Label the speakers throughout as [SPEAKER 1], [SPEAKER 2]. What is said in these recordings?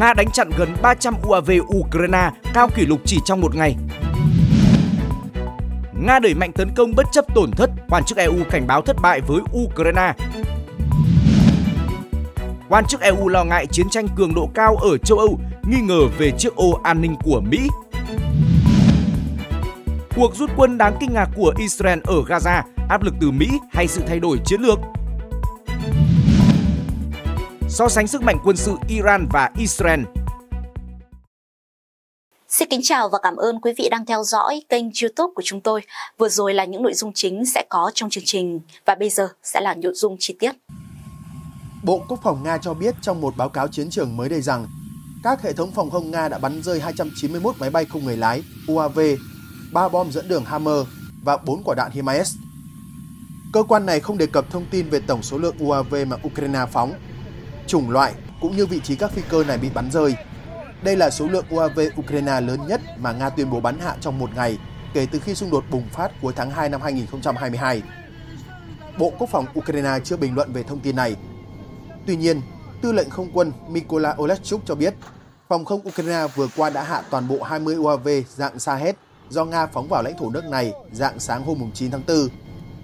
[SPEAKER 1] Nga đánh chặn gần 300 UAV Ukraine, cao kỷ lục chỉ trong một ngày. Nga đẩy mạnh tấn công bất chấp tổn thất, quan chức EU cảnh báo thất bại với Ukraine. Quan chức EU lo ngại chiến tranh cường độ cao ở châu Âu, nghi ngờ về chiếc ô an ninh của Mỹ. Cuộc rút quân đáng kinh ngạc của Israel ở Gaza, áp lực từ Mỹ hay sự thay đổi chiến lược so sánh sức mạnh quân sự Iran và Israel.
[SPEAKER 2] Xin kính chào và cảm ơn quý vị đang theo dõi kênh youtube của chúng tôi. Vừa rồi là những nội dung chính sẽ có trong chương trình và bây giờ sẽ là nội dung chi tiết.
[SPEAKER 3] Bộ Quốc phòng Nga cho biết trong một báo cáo chiến trường mới đây rằng các hệ thống phòng không Nga đã bắn rơi 291 máy bay không người lái UAV, 3 bom dẫn đường Hammer và 4 quả đạn HIMARS. Cơ quan này không đề cập thông tin về tổng số lượng UAV mà Ukraine phóng chủng loại cũng như vị trí các phi cơ này bị bắn rơi. Đây là số lượng UAV Ukraine lớn nhất mà Nga tuyên bố bắn hạ trong một ngày kể từ khi xung đột bùng phát cuối tháng 2 năm 2022. Bộ Quốc phòng Ukraine chưa bình luận về thông tin này. Tuy nhiên, Tư lệnh Không quân Mykola Olechuk cho biết, phòng không Ukraine vừa qua đã hạ toàn bộ 20 UAV dạng Shahed do Nga phóng vào lãnh thổ nước này dạng sáng hôm 9 tháng 4,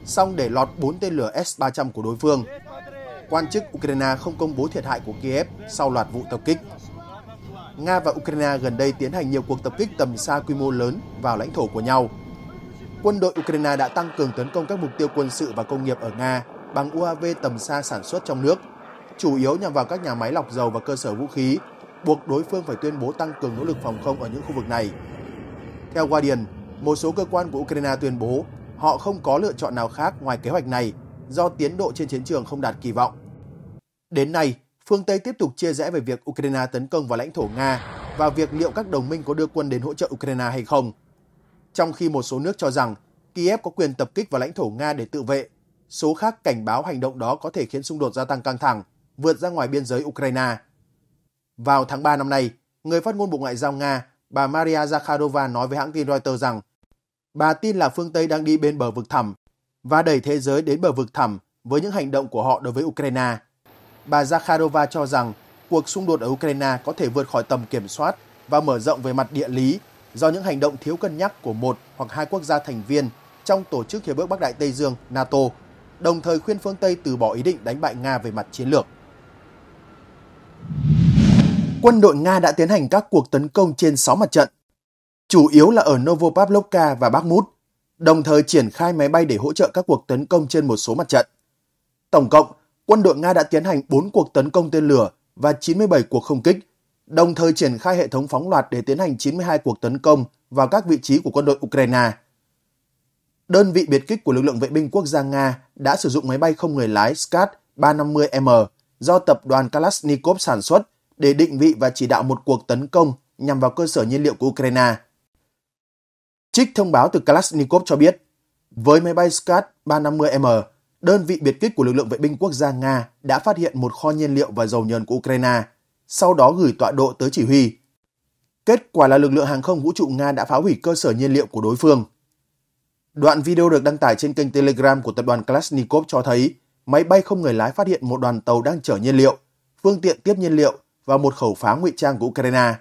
[SPEAKER 3] song để lọt 4 tên lửa S-300 của đối phương quan chức Ukraine không công bố thiệt hại của Kiev sau loạt vụ tập kích. Nga và Ukraine gần đây tiến hành nhiều cuộc tập kích tầm xa quy mô lớn vào lãnh thổ của nhau. Quân đội Ukraine đã tăng cường tấn công các mục tiêu quân sự và công nghiệp ở Nga bằng UAV tầm xa sản xuất trong nước, chủ yếu nhằm vào các nhà máy lọc dầu và cơ sở vũ khí, buộc đối phương phải tuyên bố tăng cường nỗ lực phòng không ở những khu vực này. Theo Guardian, một số cơ quan của Ukraine tuyên bố họ không có lựa chọn nào khác ngoài kế hoạch này do tiến độ trên chiến trường không đạt kỳ vọng. Đến nay, phương Tây tiếp tục chia rẽ về việc Ukraine tấn công vào lãnh thổ Nga và việc liệu các đồng minh có đưa quân đến hỗ trợ Ukraine hay không. Trong khi một số nước cho rằng Kiev có quyền tập kích vào lãnh thổ Nga để tự vệ, số khác cảnh báo hành động đó có thể khiến xung đột gia tăng căng thẳng, vượt ra ngoài biên giới Ukraine. Vào tháng 3 năm nay, người phát ngôn Bộ Ngoại giao Nga, bà Maria Zakharova nói với hãng tin Reuters rằng bà tin là phương Tây đang đi bên bờ vực thẳm và đẩy thế giới đến bờ vực thẳm với những hành động của họ đối với Ukraine. Bà Zakharova cho rằng cuộc xung đột ở Ukraine có thể vượt khỏi tầm kiểm soát và mở rộng về mặt địa lý do những hành động thiếu cân nhắc của một hoặc hai quốc gia thành viên trong Tổ chức Hiệp ước Bắc Đại Tây Dương NATO, đồng thời khuyên phương Tây từ bỏ ý định đánh bại Nga về mặt chiến lược. Quân đội Nga đã tiến hành các cuộc tấn công trên 6 mặt trận, chủ yếu là ở Novopavlovka và Bakhmut đồng thời triển khai máy bay để hỗ trợ các cuộc tấn công trên một số mặt trận. Tổng cộng, quân đội Nga đã tiến hành 4 cuộc tấn công tên lửa và 97 cuộc không kích, đồng thời triển khai hệ thống phóng loạt để tiến hành 92 cuộc tấn công vào các vị trí của quân đội Ukraine. Đơn vị biệt kích của lực lượng vệ binh quốc gia Nga đã sử dụng máy bay không người lái scud 350M do tập đoàn Kalashnikov sản xuất để định vị và chỉ đạo một cuộc tấn công nhằm vào cơ sở nhiên liệu của Ukraine. Trích thông báo từ Kalashnikov cho biết, với máy bay Scud 350M, đơn vị biệt kích của lực lượng vệ binh quốc gia Nga đã phát hiện một kho nhiên liệu và dầu nhờn của Ukraine, sau đó gửi tọa độ tới chỉ huy. Kết quả là lực lượng hàng không vũ trụ Nga đã phá hủy cơ sở nhiên liệu của đối phương. Đoạn video được đăng tải trên kênh Telegram của tập đoàn Kalashnikov cho thấy máy bay không người lái phát hiện một đoàn tàu đang chở nhiên liệu, phương tiện tiếp nhiên liệu và một khẩu pháo ngụy trang của Ukraine.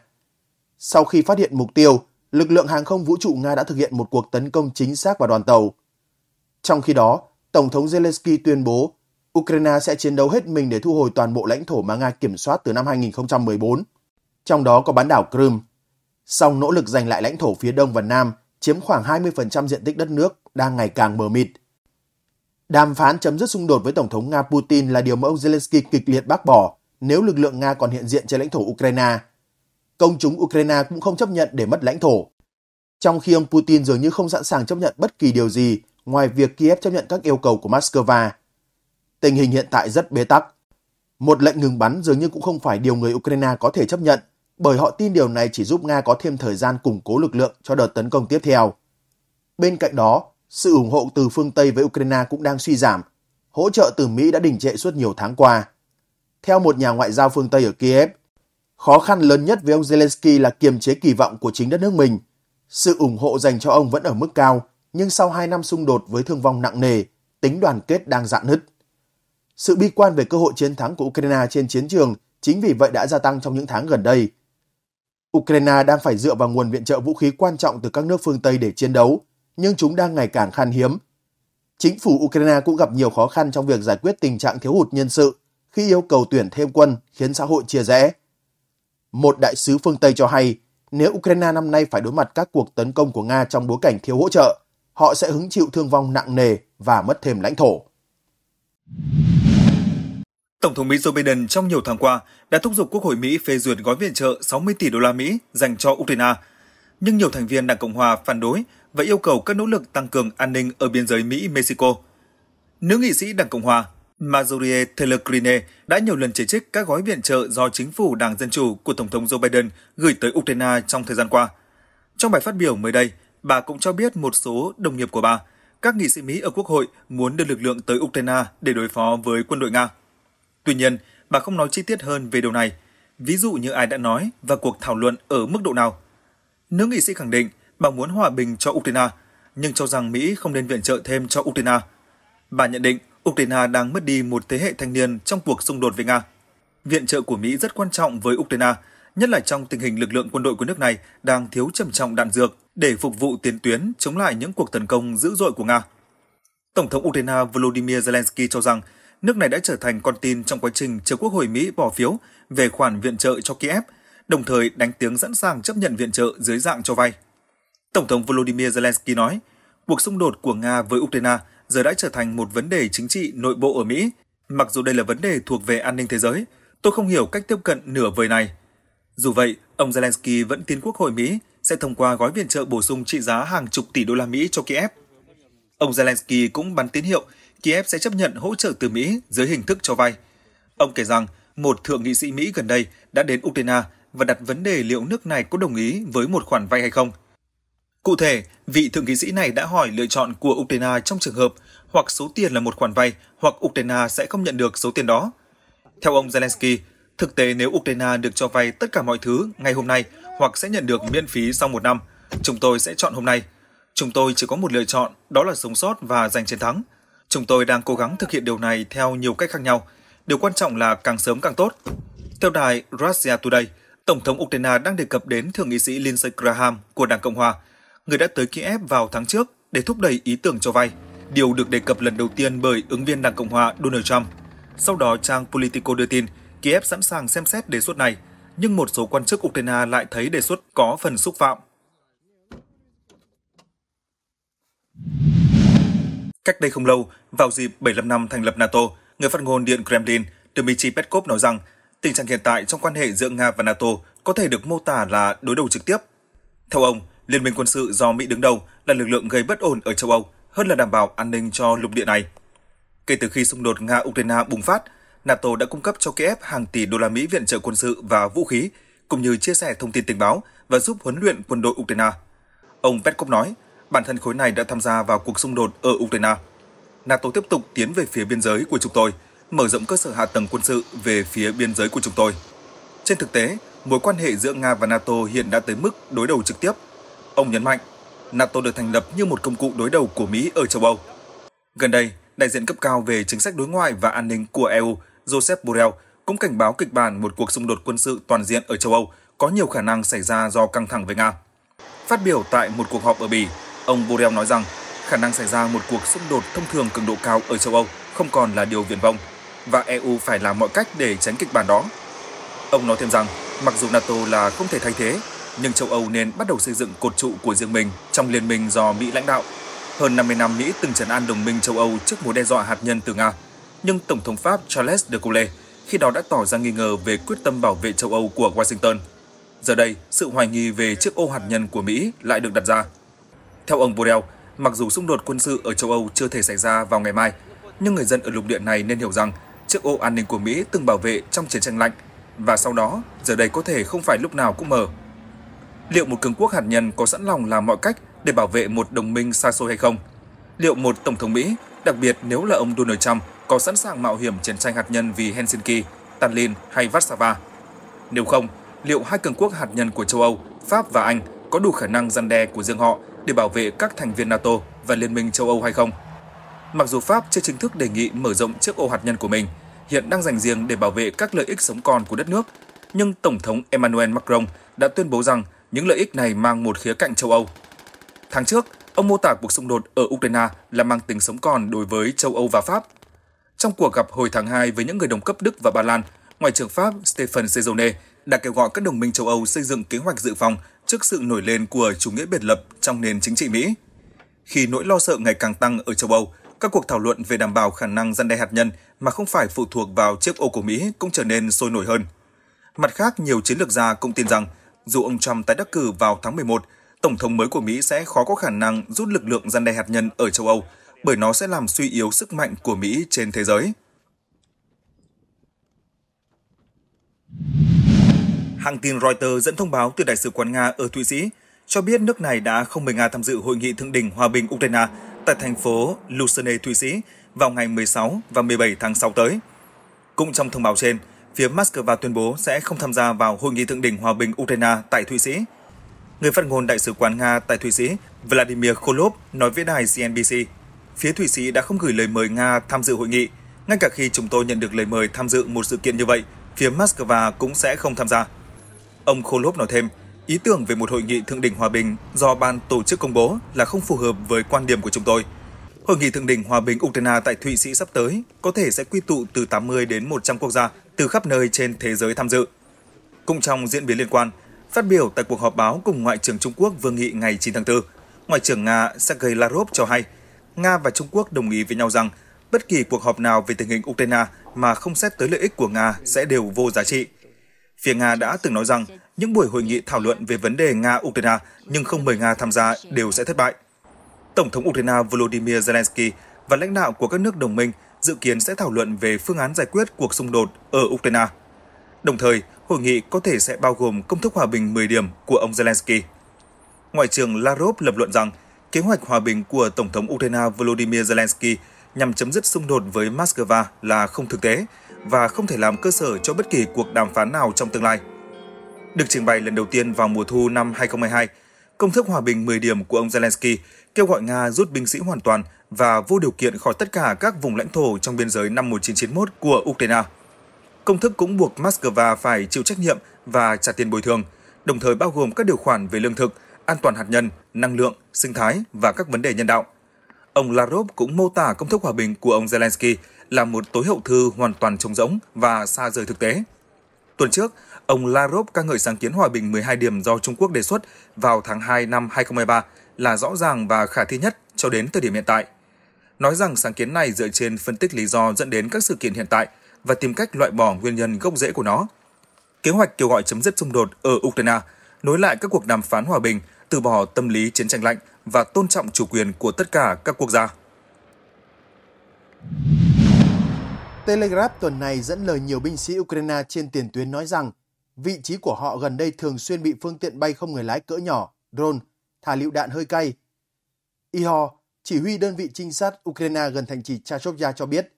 [SPEAKER 3] Sau khi phát hiện mục tiêu, lực lượng hàng không vũ trụ Nga đã thực hiện một cuộc tấn công chính xác vào đoàn tàu. Trong khi đó, Tổng thống Zelensky tuyên bố Ukraine sẽ chiến đấu hết mình để thu hồi toàn bộ lãnh thổ mà Nga kiểm soát từ năm 2014, trong đó có bán đảo Crimea. Song nỗ lực giành lại lãnh thổ phía đông và nam chiếm khoảng 20% diện tích đất nước đang ngày càng mờ mịt. Đàm phán chấm dứt xung đột với Tổng thống Nga Putin là điều mà ông Zelensky kịch liệt bác bỏ nếu lực lượng Nga còn hiện diện trên lãnh thổ Ukraine. Công chúng Ukraine cũng không chấp nhận để mất lãnh thổ. Trong khi ông Putin dường như không sẵn sàng chấp nhận bất kỳ điều gì ngoài việc Kiev chấp nhận các yêu cầu của Moscow. Tình hình hiện tại rất bế tắc. Một lệnh ngừng bắn dường như cũng không phải điều người Ukraine có thể chấp nhận, bởi họ tin điều này chỉ giúp Nga có thêm thời gian củng cố lực lượng cho đợt tấn công tiếp theo. Bên cạnh đó, sự ủng hộ từ phương Tây với Ukraine cũng đang suy giảm. Hỗ trợ từ Mỹ đã đình trệ suốt nhiều tháng qua. Theo một nhà ngoại giao phương Tây ở Kiev, khó khăn lớn nhất với ông Zelensky là kiềm chế kỳ vọng của chính đất nước mình – sự ủng hộ dành cho ông vẫn ở mức cao, nhưng sau 2 năm xung đột với thương vong nặng nề, tính đoàn kết đang dạn nứt. Sự bi quan về cơ hội chiến thắng của Ukraine trên chiến trường chính vì vậy đã gia tăng trong những tháng gần đây. Ukraine đang phải dựa vào nguồn viện trợ vũ khí quan trọng từ các nước phương Tây để chiến đấu, nhưng chúng đang ngày càng khan hiếm. Chính phủ Ukraine cũng gặp nhiều khó khăn trong việc giải quyết tình trạng thiếu hụt nhân sự khi yêu cầu tuyển thêm quân khiến xã hội chia rẽ. Một đại sứ phương Tây cho hay nếu Ukraine năm nay phải đối mặt các cuộc tấn công của Nga trong bối cảnh thiếu hỗ trợ, họ sẽ hứng chịu thương vong nặng nề và mất thêm lãnh thổ.
[SPEAKER 4] Tổng thống Mỹ Joe Biden trong nhiều tháng qua đã thúc giục Quốc hội Mỹ phê duyệt gói viện trợ 60 tỷ đô la Mỹ dành cho Ukraine. Nhưng nhiều thành viên Đảng Cộng hòa phản đối và yêu cầu các nỗ lực tăng cường an ninh ở biên giới Mỹ-Mexico. Nữ nghị sĩ Đảng Cộng hòa Marjorie Taylor Greene đã nhiều lần chỉ trích các gói viện trợ do chính phủ Đảng Dân Chủ của Tổng thống Joe Biden gửi tới Ukraine trong thời gian qua. Trong bài phát biểu mới đây, bà cũng cho biết một số đồng nghiệp của bà, các nghị sĩ Mỹ ở Quốc hội muốn đưa lực lượng tới Ukraine để đối phó với quân đội Nga. Tuy nhiên, bà không nói chi tiết hơn về điều này, ví dụ như ai đã nói và cuộc thảo luận ở mức độ nào. Nữ nghị sĩ khẳng định bà muốn hòa bình cho Ukraine, nhưng cho rằng Mỹ không nên viện trợ thêm cho Ukraine. Bà nhận định Ukraine đang mất đi một thế hệ thanh niên trong cuộc xung đột với Nga. Viện trợ của Mỹ rất quan trọng với Ukraine, nhất là trong tình hình lực lượng quân đội của nước này đang thiếu trầm trọng đạn dược để phục vụ tiến tuyến chống lại những cuộc tấn công dữ dội của Nga. Tổng thống Ukraine Volodymyr Zelensky cho rằng nước này đã trở thành con tin trong quá trình chờ Quốc hội Mỹ bỏ phiếu về khoản viện trợ cho Kiev, đồng thời đánh tiếng sẵn sàng chấp nhận viện trợ dưới dạng cho vay. Tổng thống Volodymyr Zelensky nói, cuộc xung đột của Nga với Ukraine – giờ đã trở thành một vấn đề chính trị nội bộ ở Mỹ. Mặc dù đây là vấn đề thuộc về an ninh thế giới, tôi không hiểu cách tiếp cận nửa vời này. Dù vậy, ông Zelensky vẫn tin Quốc hội Mỹ sẽ thông qua gói viện trợ bổ sung trị giá hàng chục tỷ đô la Mỹ cho Kiev. Ông Zelensky cũng bắn tín hiệu Kiev sẽ chấp nhận hỗ trợ từ Mỹ dưới hình thức cho vay. Ông kể rằng một thượng nghị sĩ Mỹ gần đây đã đến Ukraine và đặt vấn đề liệu nước này có đồng ý với một khoản vay hay không – Cụ thể, vị thượng nghị sĩ này đã hỏi lựa chọn của Ukraine trong trường hợp hoặc số tiền là một khoản vay hoặc Ukraine sẽ không nhận được số tiền đó. Theo ông Zelensky, thực tế nếu Ukraine được cho vay tất cả mọi thứ ngay hôm nay hoặc sẽ nhận được miễn phí sau một năm, chúng tôi sẽ chọn hôm nay. Chúng tôi chỉ có một lựa chọn, đó là sống sót và giành chiến thắng. Chúng tôi đang cố gắng thực hiện điều này theo nhiều cách khác nhau. Điều quan trọng là càng sớm càng tốt. Theo đài Russia Today, Tổng thống Ukraine đang đề cập đến Thượng nghị sĩ Lindsey Graham của Đảng Cộng Hòa – người đã tới Kiev vào tháng trước để thúc đẩy ý tưởng cho vay. Điều được đề cập lần đầu tiên bởi ứng viên Đảng Cộng hòa Donald Trump. Sau đó, trang Politico đưa tin Kiev sẵn sàng xem xét đề xuất này, nhưng một số quan chức Ukraine lại thấy đề xuất có phần xúc phạm. Cách đây không lâu, vào dịp 75 năm thành lập NATO, người phát ngôn Điện Kremlin Dmitry Peskov nói rằng tình trạng hiện tại trong quan hệ giữa Nga và NATO có thể được mô tả là đối đầu trực tiếp. Theo ông, Liên minh quân sự do Mỹ đứng đầu là lực lượng gây bất ổn ở châu Âu hơn là đảm bảo an ninh cho lục địa này. Kể từ khi xung đột Nga-Ukraine bùng phát, NATO đã cung cấp cho Kiev hàng tỷ đô la Mỹ viện trợ quân sự và vũ khí, cũng như chia sẻ thông tin tình báo và giúp huấn luyện quân đội Ukraine. Ông Petkov nói, bản thân khối này đã tham gia vào cuộc xung đột ở Ukraine. NATO tiếp tục tiến về phía biên giới của chúng tôi, mở rộng cơ sở hạ tầng quân sự về phía biên giới của chúng tôi. Trên thực tế, mối quan hệ giữa Nga và NATO hiện đã tới mức đối đầu trực tiếp Ông nhấn mạnh, NATO được thành lập như một công cụ đối đầu của Mỹ ở châu Âu. Gần đây, đại diện cấp cao về chính sách đối ngoại và an ninh của EU Joseph Borrell cũng cảnh báo kịch bản một cuộc xung đột quân sự toàn diện ở châu Âu có nhiều khả năng xảy ra do căng thẳng với Nga. Phát biểu tại một cuộc họp ở Bỉ, ông Borrell nói rằng khả năng xảy ra một cuộc xung đột thông thường cường độ cao ở châu Âu không còn là điều viển vông và EU phải làm mọi cách để tránh kịch bản đó. Ông nói thêm rằng, mặc dù NATO là không thể thay thế, nhưng châu Âu nên bắt đầu xây dựng cột trụ của riêng mình trong liên minh do Mỹ lãnh đạo. Hơn 50 năm Mỹ từng trấn an đồng minh châu Âu trước mối đe dọa hạt nhân từ Nga, nhưng Tổng thống Pháp Charles de Gaulle khi đó đã tỏ ra nghi ngờ về quyết tâm bảo vệ châu Âu của Washington. Giờ đây, sự hoài nghi về chiếc ô hạt nhân của Mỹ lại được đặt ra. Theo ông Borrell, mặc dù xung đột quân sự ở châu Âu chưa thể xảy ra vào ngày mai, nhưng người dân ở lục địa này nên hiểu rằng chiếc ô an ninh của Mỹ từng bảo vệ trong chiến tranh lạnh và sau đó giờ đây có thể không phải lúc nào cũng mở Liệu một cường quốc hạt nhân có sẵn lòng làm mọi cách để bảo vệ một đồng minh xa xôi hay không? Liệu một Tổng thống Mỹ, đặc biệt nếu là ông Donald Trump, có sẵn sàng mạo hiểm chiến tranh hạt nhân vì Helsinki, Tallinn hay Warsaw? Nếu không, liệu hai cường quốc hạt nhân của châu Âu, Pháp và Anh có đủ khả năng gian đe của riêng họ để bảo vệ các thành viên NATO và Liên minh châu Âu hay không? Mặc dù Pháp chưa chính thức đề nghị mở rộng chiếc ô hạt nhân của mình, hiện đang dành riêng để bảo vệ các lợi ích sống còn của đất nước, nhưng Tổng thống Emmanuel Macron đã tuyên bố rằng những lợi ích này mang một khía cạnh châu Âu. Tháng trước, ông mô tả cuộc xung đột ở Ukraine là mang tính sống còn đối với châu Âu và Pháp. Trong cuộc gặp hồi tháng 2 với những người đồng cấp Đức và Ba Lan, Ngoại trưởng Pháp Stephen Sejourne đã kêu gọi các đồng minh châu Âu xây dựng kế hoạch dự phòng trước sự nổi lên của chủ nghĩa biệt lập trong nền chính trị Mỹ. Khi nỗi lo sợ ngày càng tăng ở châu Âu, các cuộc thảo luận về đảm bảo khả năng gian đe hạt nhân mà không phải phụ thuộc vào chiếc ô của Mỹ cũng trở nên sôi nổi hơn. Mặt khác, nhiều chiến lược gia cũng tin rằng dù ông Trump tái đắc cử vào tháng 11, Tổng thống mới của Mỹ sẽ khó có khả năng rút lực lượng gian đe hạt nhân ở châu Âu, bởi nó sẽ làm suy yếu sức mạnh của Mỹ trên thế giới. Hãng tin Reuters dẫn thông báo từ Đại sứ quán Nga ở Thụy Sĩ cho biết nước này đã không mời Nga tham dự hội nghị thượng đỉnh hòa bình Ukraine tại thành phố Lucerne, Thụy Sĩ vào ngày 16 và 17 tháng 6 tới. Cũng trong thông báo trên, phía Moscow tuyên bố sẽ không tham gia vào hội nghị thượng đỉnh hòa bình Ukraine tại Thụy Sĩ. Người phát ngôn đại sứ quán Nga tại Thụy Sĩ Vladimir Kolov nói với đài CNBC, phía Thụy Sĩ đã không gửi lời mời Nga tham dự hội nghị. Ngay cả khi chúng tôi nhận được lời mời tham dự một sự kiện như vậy, phía Moscow cũng sẽ không tham gia. Ông Kolov nói thêm, ý tưởng về một hội nghị thượng đỉnh hòa bình do ban tổ chức công bố là không phù hợp với quan điểm của chúng tôi – Hội nghị thượng đỉnh hòa bình Ukraine tại Thụy Sĩ sắp tới có thể sẽ quy tụ từ 80 đến 100 quốc gia từ khắp nơi trên thế giới tham dự. Cũng trong diễn biến liên quan, phát biểu tại cuộc họp báo cùng Ngoại trưởng Trung Quốc Vương Nghị ngày 9 tháng 4, Ngoại trưởng Nga Sergei Lavrov cho hay Nga và Trung Quốc đồng ý với nhau rằng bất kỳ cuộc họp nào về tình hình Ukraine mà không xét tới lợi ích của Nga sẽ đều vô giá trị. Phía Nga đã từng nói rằng những buổi hội nghị thảo luận về vấn đề Nga-Ukraine nhưng không mời Nga tham gia đều sẽ thất bại. Tổng thống Ukraine Volodymyr Zelensky và lãnh đạo của các nước đồng minh dự kiến sẽ thảo luận về phương án giải quyết cuộc xung đột ở Ukraine. Đồng thời, hội nghị có thể sẽ bao gồm công thức hòa bình 10 điểm của ông Zelensky. Ngoại trưởng Lavrov lập luận rằng kế hoạch hòa bình của Tổng thống Ukraine Volodymyr Zelensky nhằm chấm dứt xung đột với Moscow là không thực tế và không thể làm cơ sở cho bất kỳ cuộc đàm phán nào trong tương lai. Được trình bày lần đầu tiên vào mùa thu năm 2022, công thức hòa bình 10 điểm của ông Zelensky kêu gọi Nga rút binh sĩ hoàn toàn và vô điều kiện khỏi tất cả các vùng lãnh thổ trong biên giới năm 1991 của Ukraine. Công thức cũng buộc Moscow phải chịu trách nhiệm và trả tiền bồi thường, đồng thời bao gồm các điều khoản về lương thực, an toàn hạt nhân, năng lượng, sinh thái và các vấn đề nhân đạo. Ông Lavrov cũng mô tả công thức hòa bình của ông Zelensky là một tối hậu thư hoàn toàn trống rỗng và xa rời thực tế. Tuần trước, ông Lavrov ca ngợi sáng kiến hòa bình 12 điểm do Trung Quốc đề xuất vào tháng 2 năm 2023 là rõ ràng và khả thi nhất cho đến thời điểm hiện tại. Nói rằng sáng kiến này dựa trên phân tích lý do dẫn đến các sự kiện hiện tại và tìm cách loại bỏ nguyên nhân gốc rễ của nó. Kế hoạch kêu gọi chấm dứt xung đột ở Ukraine, nối lại các cuộc đàm phán hòa bình, từ bỏ tâm lý chiến tranh lạnh và tôn trọng chủ quyền của tất cả các quốc gia.
[SPEAKER 3] Telegraph tuần này dẫn lời nhiều binh sĩ Ukraine trên tiền tuyến nói rằng vị trí của họ gần đây thường xuyên bị phương tiện bay không người lái cỡ nhỏ, drone, thả lựu đạn hơi cay. Ihor, chỉ huy đơn vị trinh sát Ukraine gần thành trì Chachovya cho biết,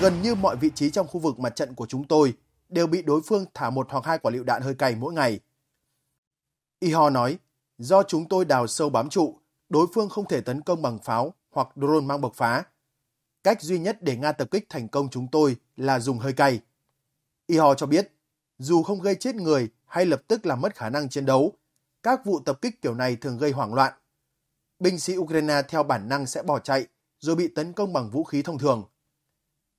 [SPEAKER 3] gần như mọi vị trí trong khu vực mặt trận của chúng tôi đều bị đối phương thả một hoặc hai quả lựu đạn hơi cay mỗi ngày. Ihor nói, do chúng tôi đào sâu bám trụ, đối phương không thể tấn công bằng pháo hoặc drone mang bộc phá. Cách duy nhất để Nga tập kích thành công chúng tôi là dùng hơi cay. Ihor cho biết, dù không gây chết người hay lập tức làm mất khả năng chiến đấu, các vụ tập kích kiểu này thường gây hoảng loạn. Binh sĩ Ukraine theo bản năng sẽ bỏ chạy rồi bị tấn công bằng vũ khí thông thường.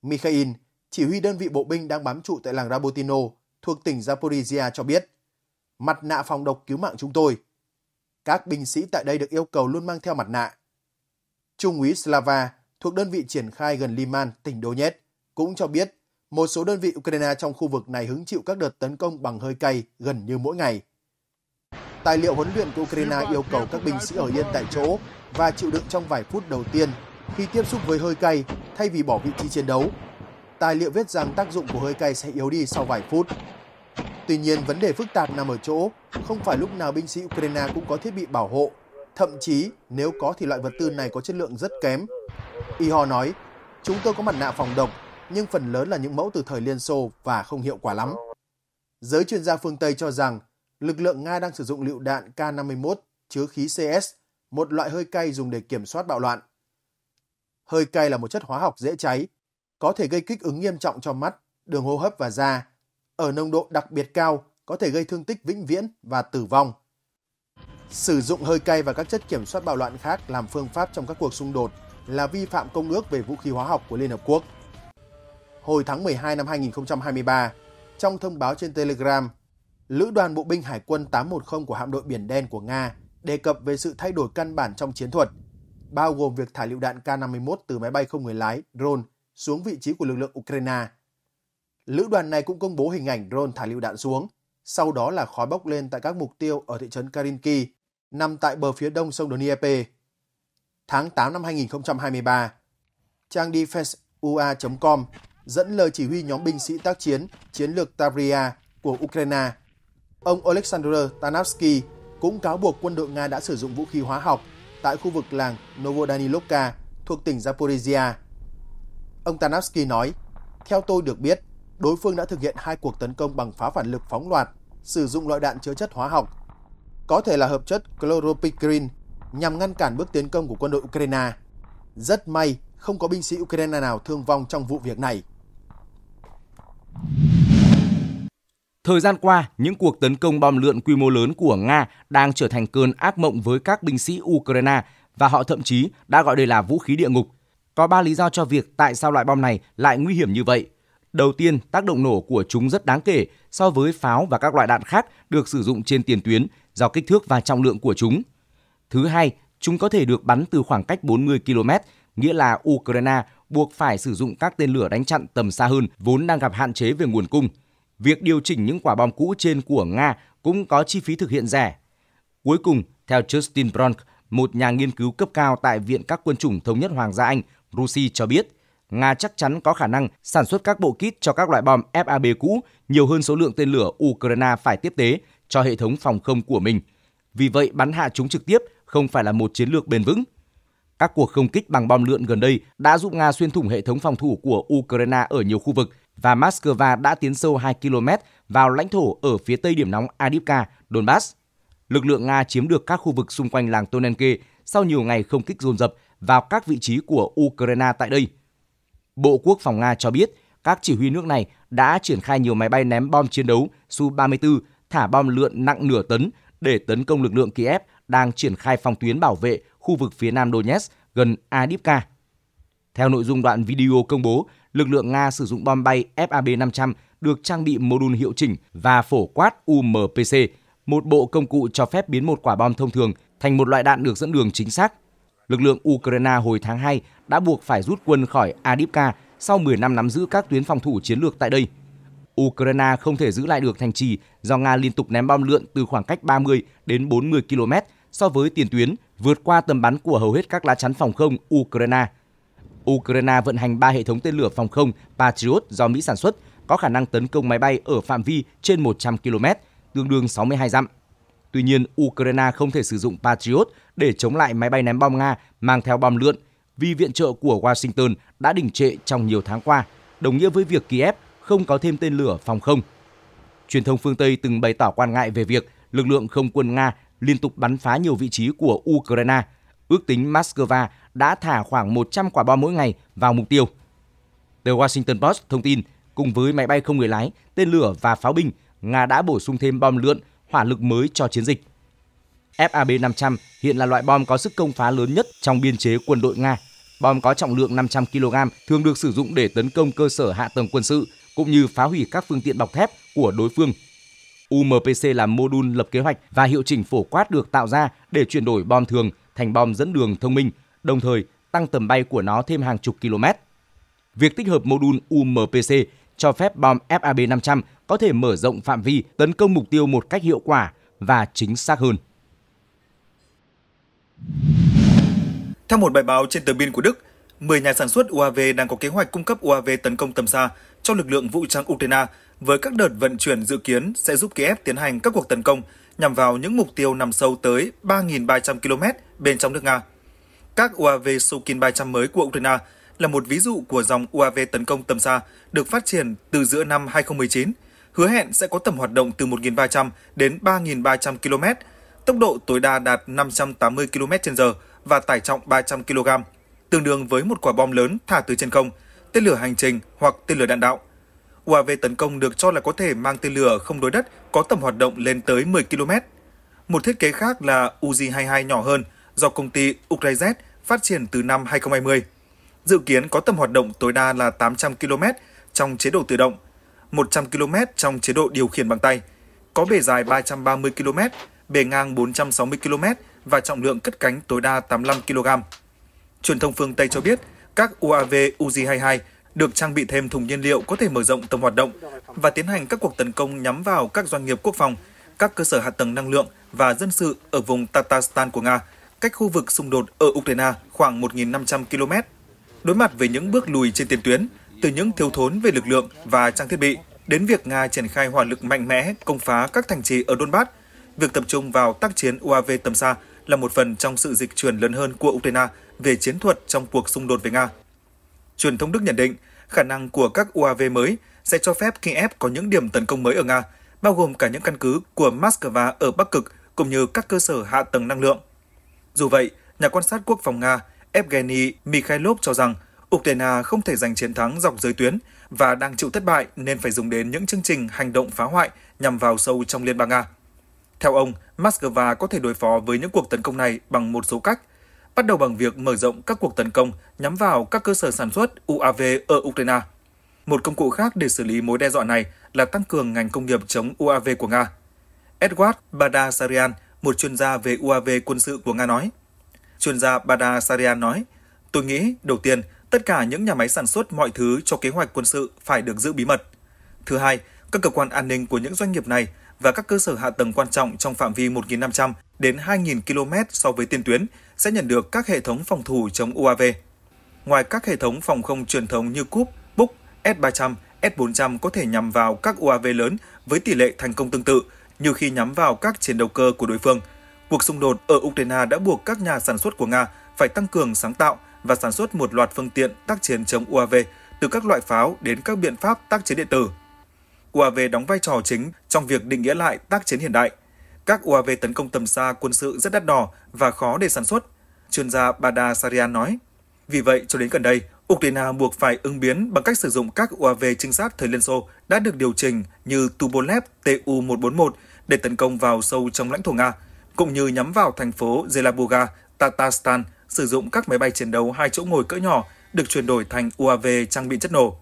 [SPEAKER 3] Mikhail, chỉ huy đơn vị bộ binh đang bám trụ tại làng Rabotino thuộc tỉnh Zaporizhia cho biết, mặt nạ phòng độc cứu mạng chúng tôi. Các binh sĩ tại đây được yêu cầu luôn mang theo mặt nạ. Trung úy Slava thuộc đơn vị triển khai gần Liman, tỉnh Donetsk, cũng cho biết một số đơn vị Ukraine trong khu vực này hứng chịu các đợt tấn công bằng hơi cay gần như mỗi ngày. Tài liệu huấn luyện của Ukraine yêu cầu các binh sĩ ở yên tại chỗ và chịu đựng trong vài phút đầu tiên khi tiếp xúc với hơi cay thay vì bỏ vị trí chiến đấu. Tài liệu viết rằng tác dụng của hơi cay sẽ yếu đi sau vài phút. Tuy nhiên, vấn đề phức tạp nằm ở chỗ, không phải lúc nào binh sĩ Ukraine cũng có thiết bị bảo hộ. Thậm chí, nếu có thì loại vật tư này có chất lượng rất kém. Y ho nói, chúng tôi có mặt nạ phòng độc, nhưng phần lớn là những mẫu từ thời Liên Xô và không hiệu quả lắm. Giới chuyên gia phương Tây cho rằng lực lượng Nga đang sử dụng lựu đạn K-51 chứa khí CS, một loại hơi cay dùng để kiểm soát bạo loạn. Hơi cay là một chất hóa học dễ cháy, có thể gây kích ứng nghiêm trọng cho mắt, đường hô hấp và da. Ở nồng độ đặc biệt cao, có thể gây thương tích vĩnh viễn và tử vong. Sử dụng hơi cay và các chất kiểm soát bạo loạn khác làm phương pháp trong các cuộc xung đột là vi phạm Công ước về Vũ khí Hóa học của Liên Hợp Quốc. Hồi tháng 12 năm 2023, trong thông báo trên Telegram, Lữ đoàn bộ binh Hải quân 810 của hạm đội Biển Đen của Nga đề cập về sự thay đổi căn bản trong chiến thuật, bao gồm việc thả lựu đạn K-51 từ máy bay không người lái, drone, xuống vị trí của lực lượng Ukraine. Lữ đoàn này cũng công bố hình ảnh drone thả lựu đạn xuống, sau đó là khói bốc lên tại các mục tiêu ở thị trấn Karinki, nằm tại bờ phía đông sông Dnieper. Tháng 8 năm 2023, trang defenseua.com dẫn lời chỉ huy nhóm binh sĩ tác chiến chiến lược Tavria của Ukraine Ông Alexander Tanavsky cũng cáo buộc quân đội Nga đã sử dụng vũ khí hóa học tại khu vực làng Novodanilovka thuộc tỉnh Zaporizhia. Ông Tanavsky nói, theo tôi được biết, đối phương đã thực hiện hai cuộc tấn công bằng phá phản lực phóng loạt, sử dụng loại đạn chứa chất hóa học, có thể là hợp chất chloropicrin nhằm ngăn cản bước tiến công của quân đội Ukraine. Rất may không có binh sĩ Ukraine nào thương vong trong vụ việc này.
[SPEAKER 1] Thời gian qua, những cuộc tấn công bom lượn quy mô lớn của Nga đang trở thành cơn ác mộng với các binh sĩ Ukraine và họ thậm chí đã gọi đây là vũ khí địa ngục. Có 3 lý do cho việc tại sao loại bom này lại nguy hiểm như vậy. Đầu tiên, tác động nổ của chúng rất đáng kể so với pháo và các loại đạn khác được sử dụng trên tiền tuyến do kích thước và trọng lượng của chúng. Thứ hai, chúng có thể được bắn từ khoảng cách 40 km, nghĩa là Ukraine buộc phải sử dụng các tên lửa đánh chặn tầm xa hơn vốn đang gặp hạn chế về nguồn cung – việc điều chỉnh những quả bom cũ trên của Nga cũng có chi phí thực hiện rẻ. Cuối cùng, theo Justin Bronk, một nhà nghiên cứu cấp cao tại Viện các quân chủng thống nhất Hoàng gia Anh, Rusi cho biết, Nga chắc chắn có khả năng sản xuất các bộ kit cho các loại bom FAB cũ nhiều hơn số lượng tên lửa Ukraine phải tiếp tế cho hệ thống phòng không của mình. Vì vậy, bắn hạ chúng trực tiếp không phải là một chiến lược bền vững. Các cuộc không kích bằng bom lượn gần đây đã giúp Nga xuyên thủng hệ thống phòng thủ của Ukraine ở nhiều khu vực – và Moscow đã tiến sâu 2 km vào lãnh thổ ở phía tây điểm nóng Adivka, Donbass. Lực lượng Nga chiếm được các khu vực xung quanh làng Tonenke sau nhiều ngày không kích dồn dập vào các vị trí của Ukraine tại đây. Bộ Quốc phòng Nga cho biết các chỉ huy nước này đã triển khai nhiều máy bay ném bom chiến đấu Su-34 thả bom lượn nặng nửa tấn để tấn công lực lượng Kiev đang triển khai phòng tuyến bảo vệ khu vực phía nam Donetsk gần Adivka. Theo nội dung đoạn video công bố, lực lượng Nga sử dụng bom bay FAB-500 được trang bị mô đun hiệu chỉnh và phổ quát UMPC, một bộ công cụ cho phép biến một quả bom thông thường thành một loại đạn được dẫn đường chính xác. Lực lượng Ukraine hồi tháng 2 đã buộc phải rút quân khỏi Adipka sau 10 năm nắm giữ các tuyến phòng thủ chiến lược tại đây. Ukraine không thể giữ lại được thành trì do Nga liên tục ném bom lượn từ khoảng cách 30 đến 40 km so với tiền tuyến, vượt qua tầm bắn của hầu hết các lá chắn phòng không Ukraine – Ukraine vận hành 3 hệ thống tên lửa phòng không Patriot do Mỹ sản xuất, có khả năng tấn công máy bay ở phạm vi trên 100 km, tương đương 62 dặm. Tuy nhiên, Ukraine không thể sử dụng Patriot để chống lại máy bay ném bom Nga mang theo bom lượn vì viện trợ của Washington đã đình trệ trong nhiều tháng qua, đồng nghĩa với việc Kiev không có thêm tên lửa phòng không. Truyền thông phương Tây từng bày tỏ quan ngại về việc lực lượng không quân Nga liên tục bắn phá nhiều vị trí của Ukraine – ước tính Moscow đã thả khoảng 100 quả bom mỗi ngày vào mục tiêu. The Washington Post thông tin, cùng với máy bay không người lái, tên lửa và pháo binh, Nga đã bổ sung thêm bom lượn, hỏa lực mới cho chiến dịch. FAB-500 hiện là loại bom có sức công phá lớn nhất trong biên chế quân đội Nga. Bom có trọng lượng 500 kg thường được sử dụng để tấn công cơ sở hạ tầng quân sự cũng như phá hủy các phương tiện bọc thép của đối phương. UMPC là mô đun lập kế hoạch và hiệu chỉnh phổ quát được tạo ra để chuyển đổi bom thường thành bom dẫn đường thông minh, đồng thời tăng tầm bay của nó thêm hàng chục km. Việc tích hợp mô đun UMPC cho phép bom FAB-500 có thể mở rộng phạm vi tấn công mục tiêu một cách hiệu quả và chính xác hơn. Theo một bài báo trên tờ Biên của Đức, 10 nhà sản xuất UAV
[SPEAKER 4] đang có kế hoạch cung cấp UAV tấn công tầm xa cho lực lượng vũ trang Ukraine với các đợt vận chuyển dự kiến sẽ giúp Kiev tiến hành các cuộc tấn công nhằm vào những mục tiêu nằm sâu tới 3.300 km bên trong nước Nga. Các UAV Sukin 300 mới của Ukraine là một ví dụ của dòng UAV tấn công tầm xa được phát triển từ giữa năm 2019, hứa hẹn sẽ có tầm hoạt động từ 1.300 đến 3.300 km, tốc độ tối đa đạt 580 km/h và tải trọng 300 kg, tương đương với một quả bom lớn thả từ trên không, tên lửa hành trình hoặc tên lửa đạn đạo – UAV tấn công được cho là có thể mang tên lửa không đối đất có tầm hoạt động lên tới 10 km. Một thiết kế khác là Uzi-22 nhỏ hơn do công ty Ukraine phát triển từ năm 2020. Dự kiến có tầm hoạt động tối đa là 800 km trong chế độ tự động, 100 km trong chế độ điều khiển bằng tay, có bề dài 330 km, bề ngang 460 km và trọng lượng cất cánh tối đa 85 kg. Truyền thông phương Tây cho biết, các UAV Uzi-22 được trang bị thêm thùng nhiên liệu có thể mở rộng tầm hoạt động và tiến hành các cuộc tấn công nhắm vào các doanh nghiệp quốc phòng, các cơ sở hạ tầng năng lượng và dân sự ở vùng Tatarstan của Nga, cách khu vực xung đột ở Ukraine khoảng 1.500 km. Đối mặt với những bước lùi trên tiền tuyến, từ những thiếu thốn về lực lượng và trang thiết bị, đến việc Nga triển khai hỏa lực mạnh mẽ công phá các thành trì ở Donbass, việc tập trung vào tác chiến UAV tầm xa là một phần trong sự dịch chuyển lớn hơn của Ukraine về chiến thuật trong cuộc xung đột với Nga. Truyền thông Đức nhận định, khả năng của các UAV mới sẽ cho phép Kiev có những điểm tấn công mới ở Nga, bao gồm cả những căn cứ của Moscow ở Bắc Cực cũng như các cơ sở hạ tầng năng lượng. Dù vậy, nhà quan sát quốc phòng Nga Evgeny Mikhailov cho rằng Ukraine không thể giành chiến thắng dọc giới tuyến và đang chịu thất bại nên phải dùng đến những chương trình hành động phá hoại nhằm vào sâu trong Liên bang Nga. Theo ông, Moscow có thể đối phó với những cuộc tấn công này bằng một số cách, bắt đầu bằng việc mở rộng các cuộc tấn công nhắm vào các cơ sở sản xuất UAV ở Ukraine. Một công cụ khác để xử lý mối đe dọa này là tăng cường ngành công nghiệp chống UAV của Nga. Edward Badasarian, một chuyên gia về UAV quân sự của Nga nói. Chuyên gia Badasarian nói, Tôi nghĩ, đầu tiên, tất cả những nhà máy sản xuất mọi thứ cho kế hoạch quân sự phải được giữ bí mật. Thứ hai, các cơ quan an ninh của những doanh nghiệp này và các cơ sở hạ tầng quan trọng trong phạm vi 1.500 đến 2.000 km so với tiền tuyến sẽ nhận được các hệ thống phòng thủ chống UAV. Ngoài các hệ thống phòng không truyền thống như Cup, Búc, S-300, S-400 có thể nhắm vào các UAV lớn với tỷ lệ thành công tương tự như khi nhắm vào các chiến đấu cơ của đối phương. Cuộc xung đột ở Ukraine đã buộc các nhà sản xuất của Nga phải tăng cường sáng tạo và sản xuất một loạt phương tiện tác chiến chống UAV, từ các loại pháo đến các biện pháp tác chiến điện tử. UAV đóng vai trò chính trong việc định nghĩa lại tác chiến hiện đại – các UAV tấn công tầm xa quân sự rất đắt đỏ và khó để sản xuất, chuyên gia Bada Sarian nói. Vì vậy, cho đến gần đây, Ukraine buộc phải ứng biến bằng cách sử dụng các UAV trinh sát thời Liên Xô đã được điều chỉnh như Tupolev Tu-141 để tấn công vào sâu trong lãnh thổ Nga, cũng như nhắm vào thành phố Zelabuga, Tatarstan sử dụng các máy bay chiến đấu hai chỗ ngồi cỡ nhỏ được chuyển đổi thành UAV trang bị chất nổ.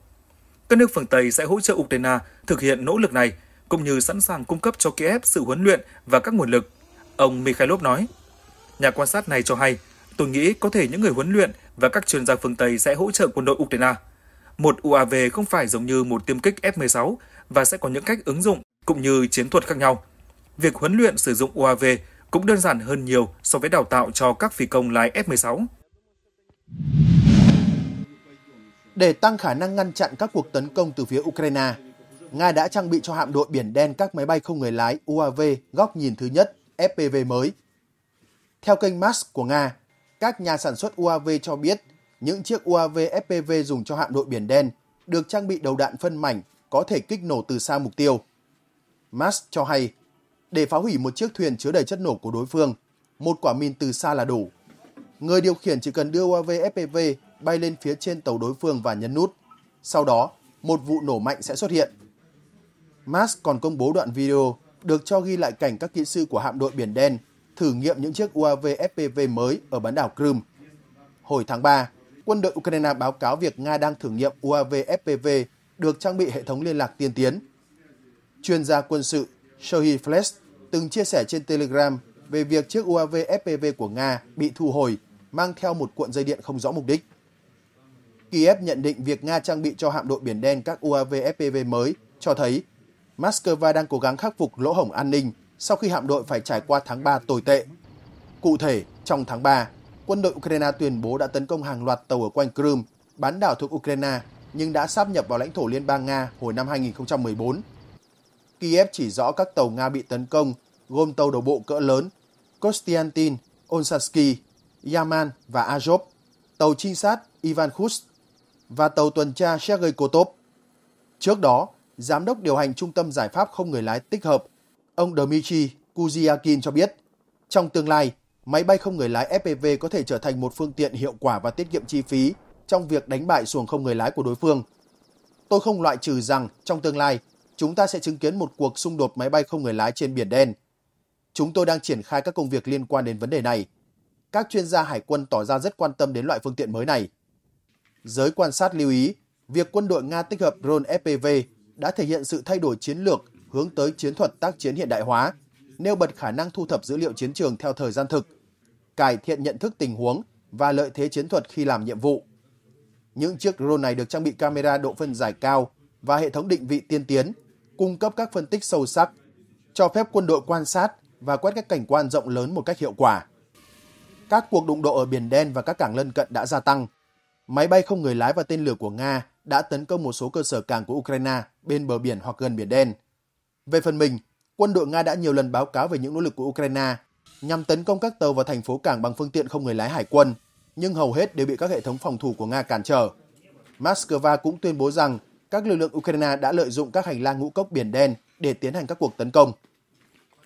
[SPEAKER 4] Các nước phương Tây sẽ hỗ trợ Ukraine thực hiện nỗ lực này cũng như sẵn sàng cung cấp cho Kiev sự huấn luyện và các nguồn lực. Ông Mikhailov nói, nhà quan sát này cho hay, tôi nghĩ có thể những người huấn luyện và các chuyên gia phương Tây sẽ hỗ trợ quân đội Ukraine. Một UAV không phải giống như một tiêm kích F-16 và sẽ có những cách ứng dụng cũng như chiến thuật khác nhau. Việc huấn luyện sử dụng UAV cũng đơn giản hơn nhiều so với đào tạo cho các phi công lái F-16.
[SPEAKER 3] Để tăng khả năng ngăn chặn các cuộc tấn công từ phía Ukraine, Nga đã trang bị cho hạm đội Biển Đen các máy bay không người lái UAV góc nhìn thứ nhất FPV mới. Theo kênh MAS của Nga, các nhà sản xuất UAV cho biết những chiếc UAV FPV dùng cho hạm đội Biển Đen được trang bị đầu đạn phân mảnh có thể kích nổ từ xa mục tiêu. MAS cho hay, để phá hủy một chiếc thuyền chứa đầy chất nổ của đối phương, một quả min từ xa là đủ. Người điều khiển chỉ cần đưa UAV FPV bay lên phía trên tàu đối phương và nhấn nút. Sau đó, một vụ nổ mạnh sẽ xuất hiện. Musk còn công bố đoạn video được cho ghi lại cảnh các kỹ sư của hạm đội Biển Đen thử nghiệm những chiếc UAV FPV mới ở bán đảo Crimea. Hồi tháng 3, quân đội Ukraine báo cáo việc Nga đang thử nghiệm UAV FPV được trang bị hệ thống liên lạc tiên tiến. Chuyên gia quân sự Shohi Flesh từng chia sẻ trên Telegram về việc chiếc UAV FPV của Nga bị thu hồi mang theo một cuộn dây điện không rõ mục đích. Kiev nhận định việc Nga trang bị cho hạm đội Biển Đen các UAV FPV mới cho thấy Moscow đang cố gắng khắc phục lỗ hổng an ninh sau khi hạm đội phải trải qua tháng 3 tồi tệ. Cụ thể, trong tháng 3, quân đội Ukraine tuyên bố đã tấn công hàng loạt tàu ở quanh Crimea, bán đảo thuộc Ukraine, nhưng đã sáp nhập vào lãnh thổ Liên bang Nga hồi năm 2014. Kiev chỉ rõ các tàu Nga bị tấn công gồm tàu đổ bộ cỡ lớn Kostiantin, Onsatsky, Yaman và Azov, tàu trinh sát Ivan Khust và tàu tuần tra Sergei Kotov. Trước đó, Giám đốc điều hành Trung tâm Giải pháp không người lái tích hợp, ông Dmitry Kuziakin cho biết, trong tương lai, máy bay không người lái FPV có thể trở thành một phương tiện hiệu quả và tiết kiệm chi phí trong việc đánh bại xuồng không người lái của đối phương. Tôi không loại trừ rằng trong tương lai, chúng ta sẽ chứng kiến một cuộc xung đột máy bay không người lái trên Biển Đen. Chúng tôi đang triển khai các công việc liên quan đến vấn đề này. Các chuyên gia hải quân tỏ ra rất quan tâm đến loại phương tiện mới này. Giới quan sát lưu ý, việc quân đội Nga tích hợp drone FPV đã thể hiện sự thay đổi chiến lược hướng tới chiến thuật tác chiến hiện đại hóa, nêu bật khả năng thu thập dữ liệu chiến trường theo thời gian thực, cải thiện nhận thức tình huống và lợi thế chiến thuật khi làm nhiệm vụ. Những chiếc drone này được trang bị camera độ phân giải cao và hệ thống định vị tiên tiến, cung cấp các phân tích sâu sắc, cho phép quân đội quan sát và quét các cảnh quan rộng lớn một cách hiệu quả. Các cuộc đụng độ ở Biển Đen và các cảng lân cận đã gia tăng. Máy bay không người lái và tên lửa của Nga đã tấn công một số cơ sở cảng của Ukraine bên bờ biển hoặc gần Biển Đen. Về phần mình, quân đội Nga đã nhiều lần báo cáo về những nỗ lực của Ukraine nhằm tấn công các tàu vào thành phố cảng bằng phương tiện không người lái hải quân, nhưng hầu hết đều bị các hệ thống phòng thủ của Nga cản trở. Moscow cũng tuyên bố rằng các lực lượng Ukraine đã lợi dụng các hành lang ngũ cốc Biển Đen để tiến hành các cuộc tấn công.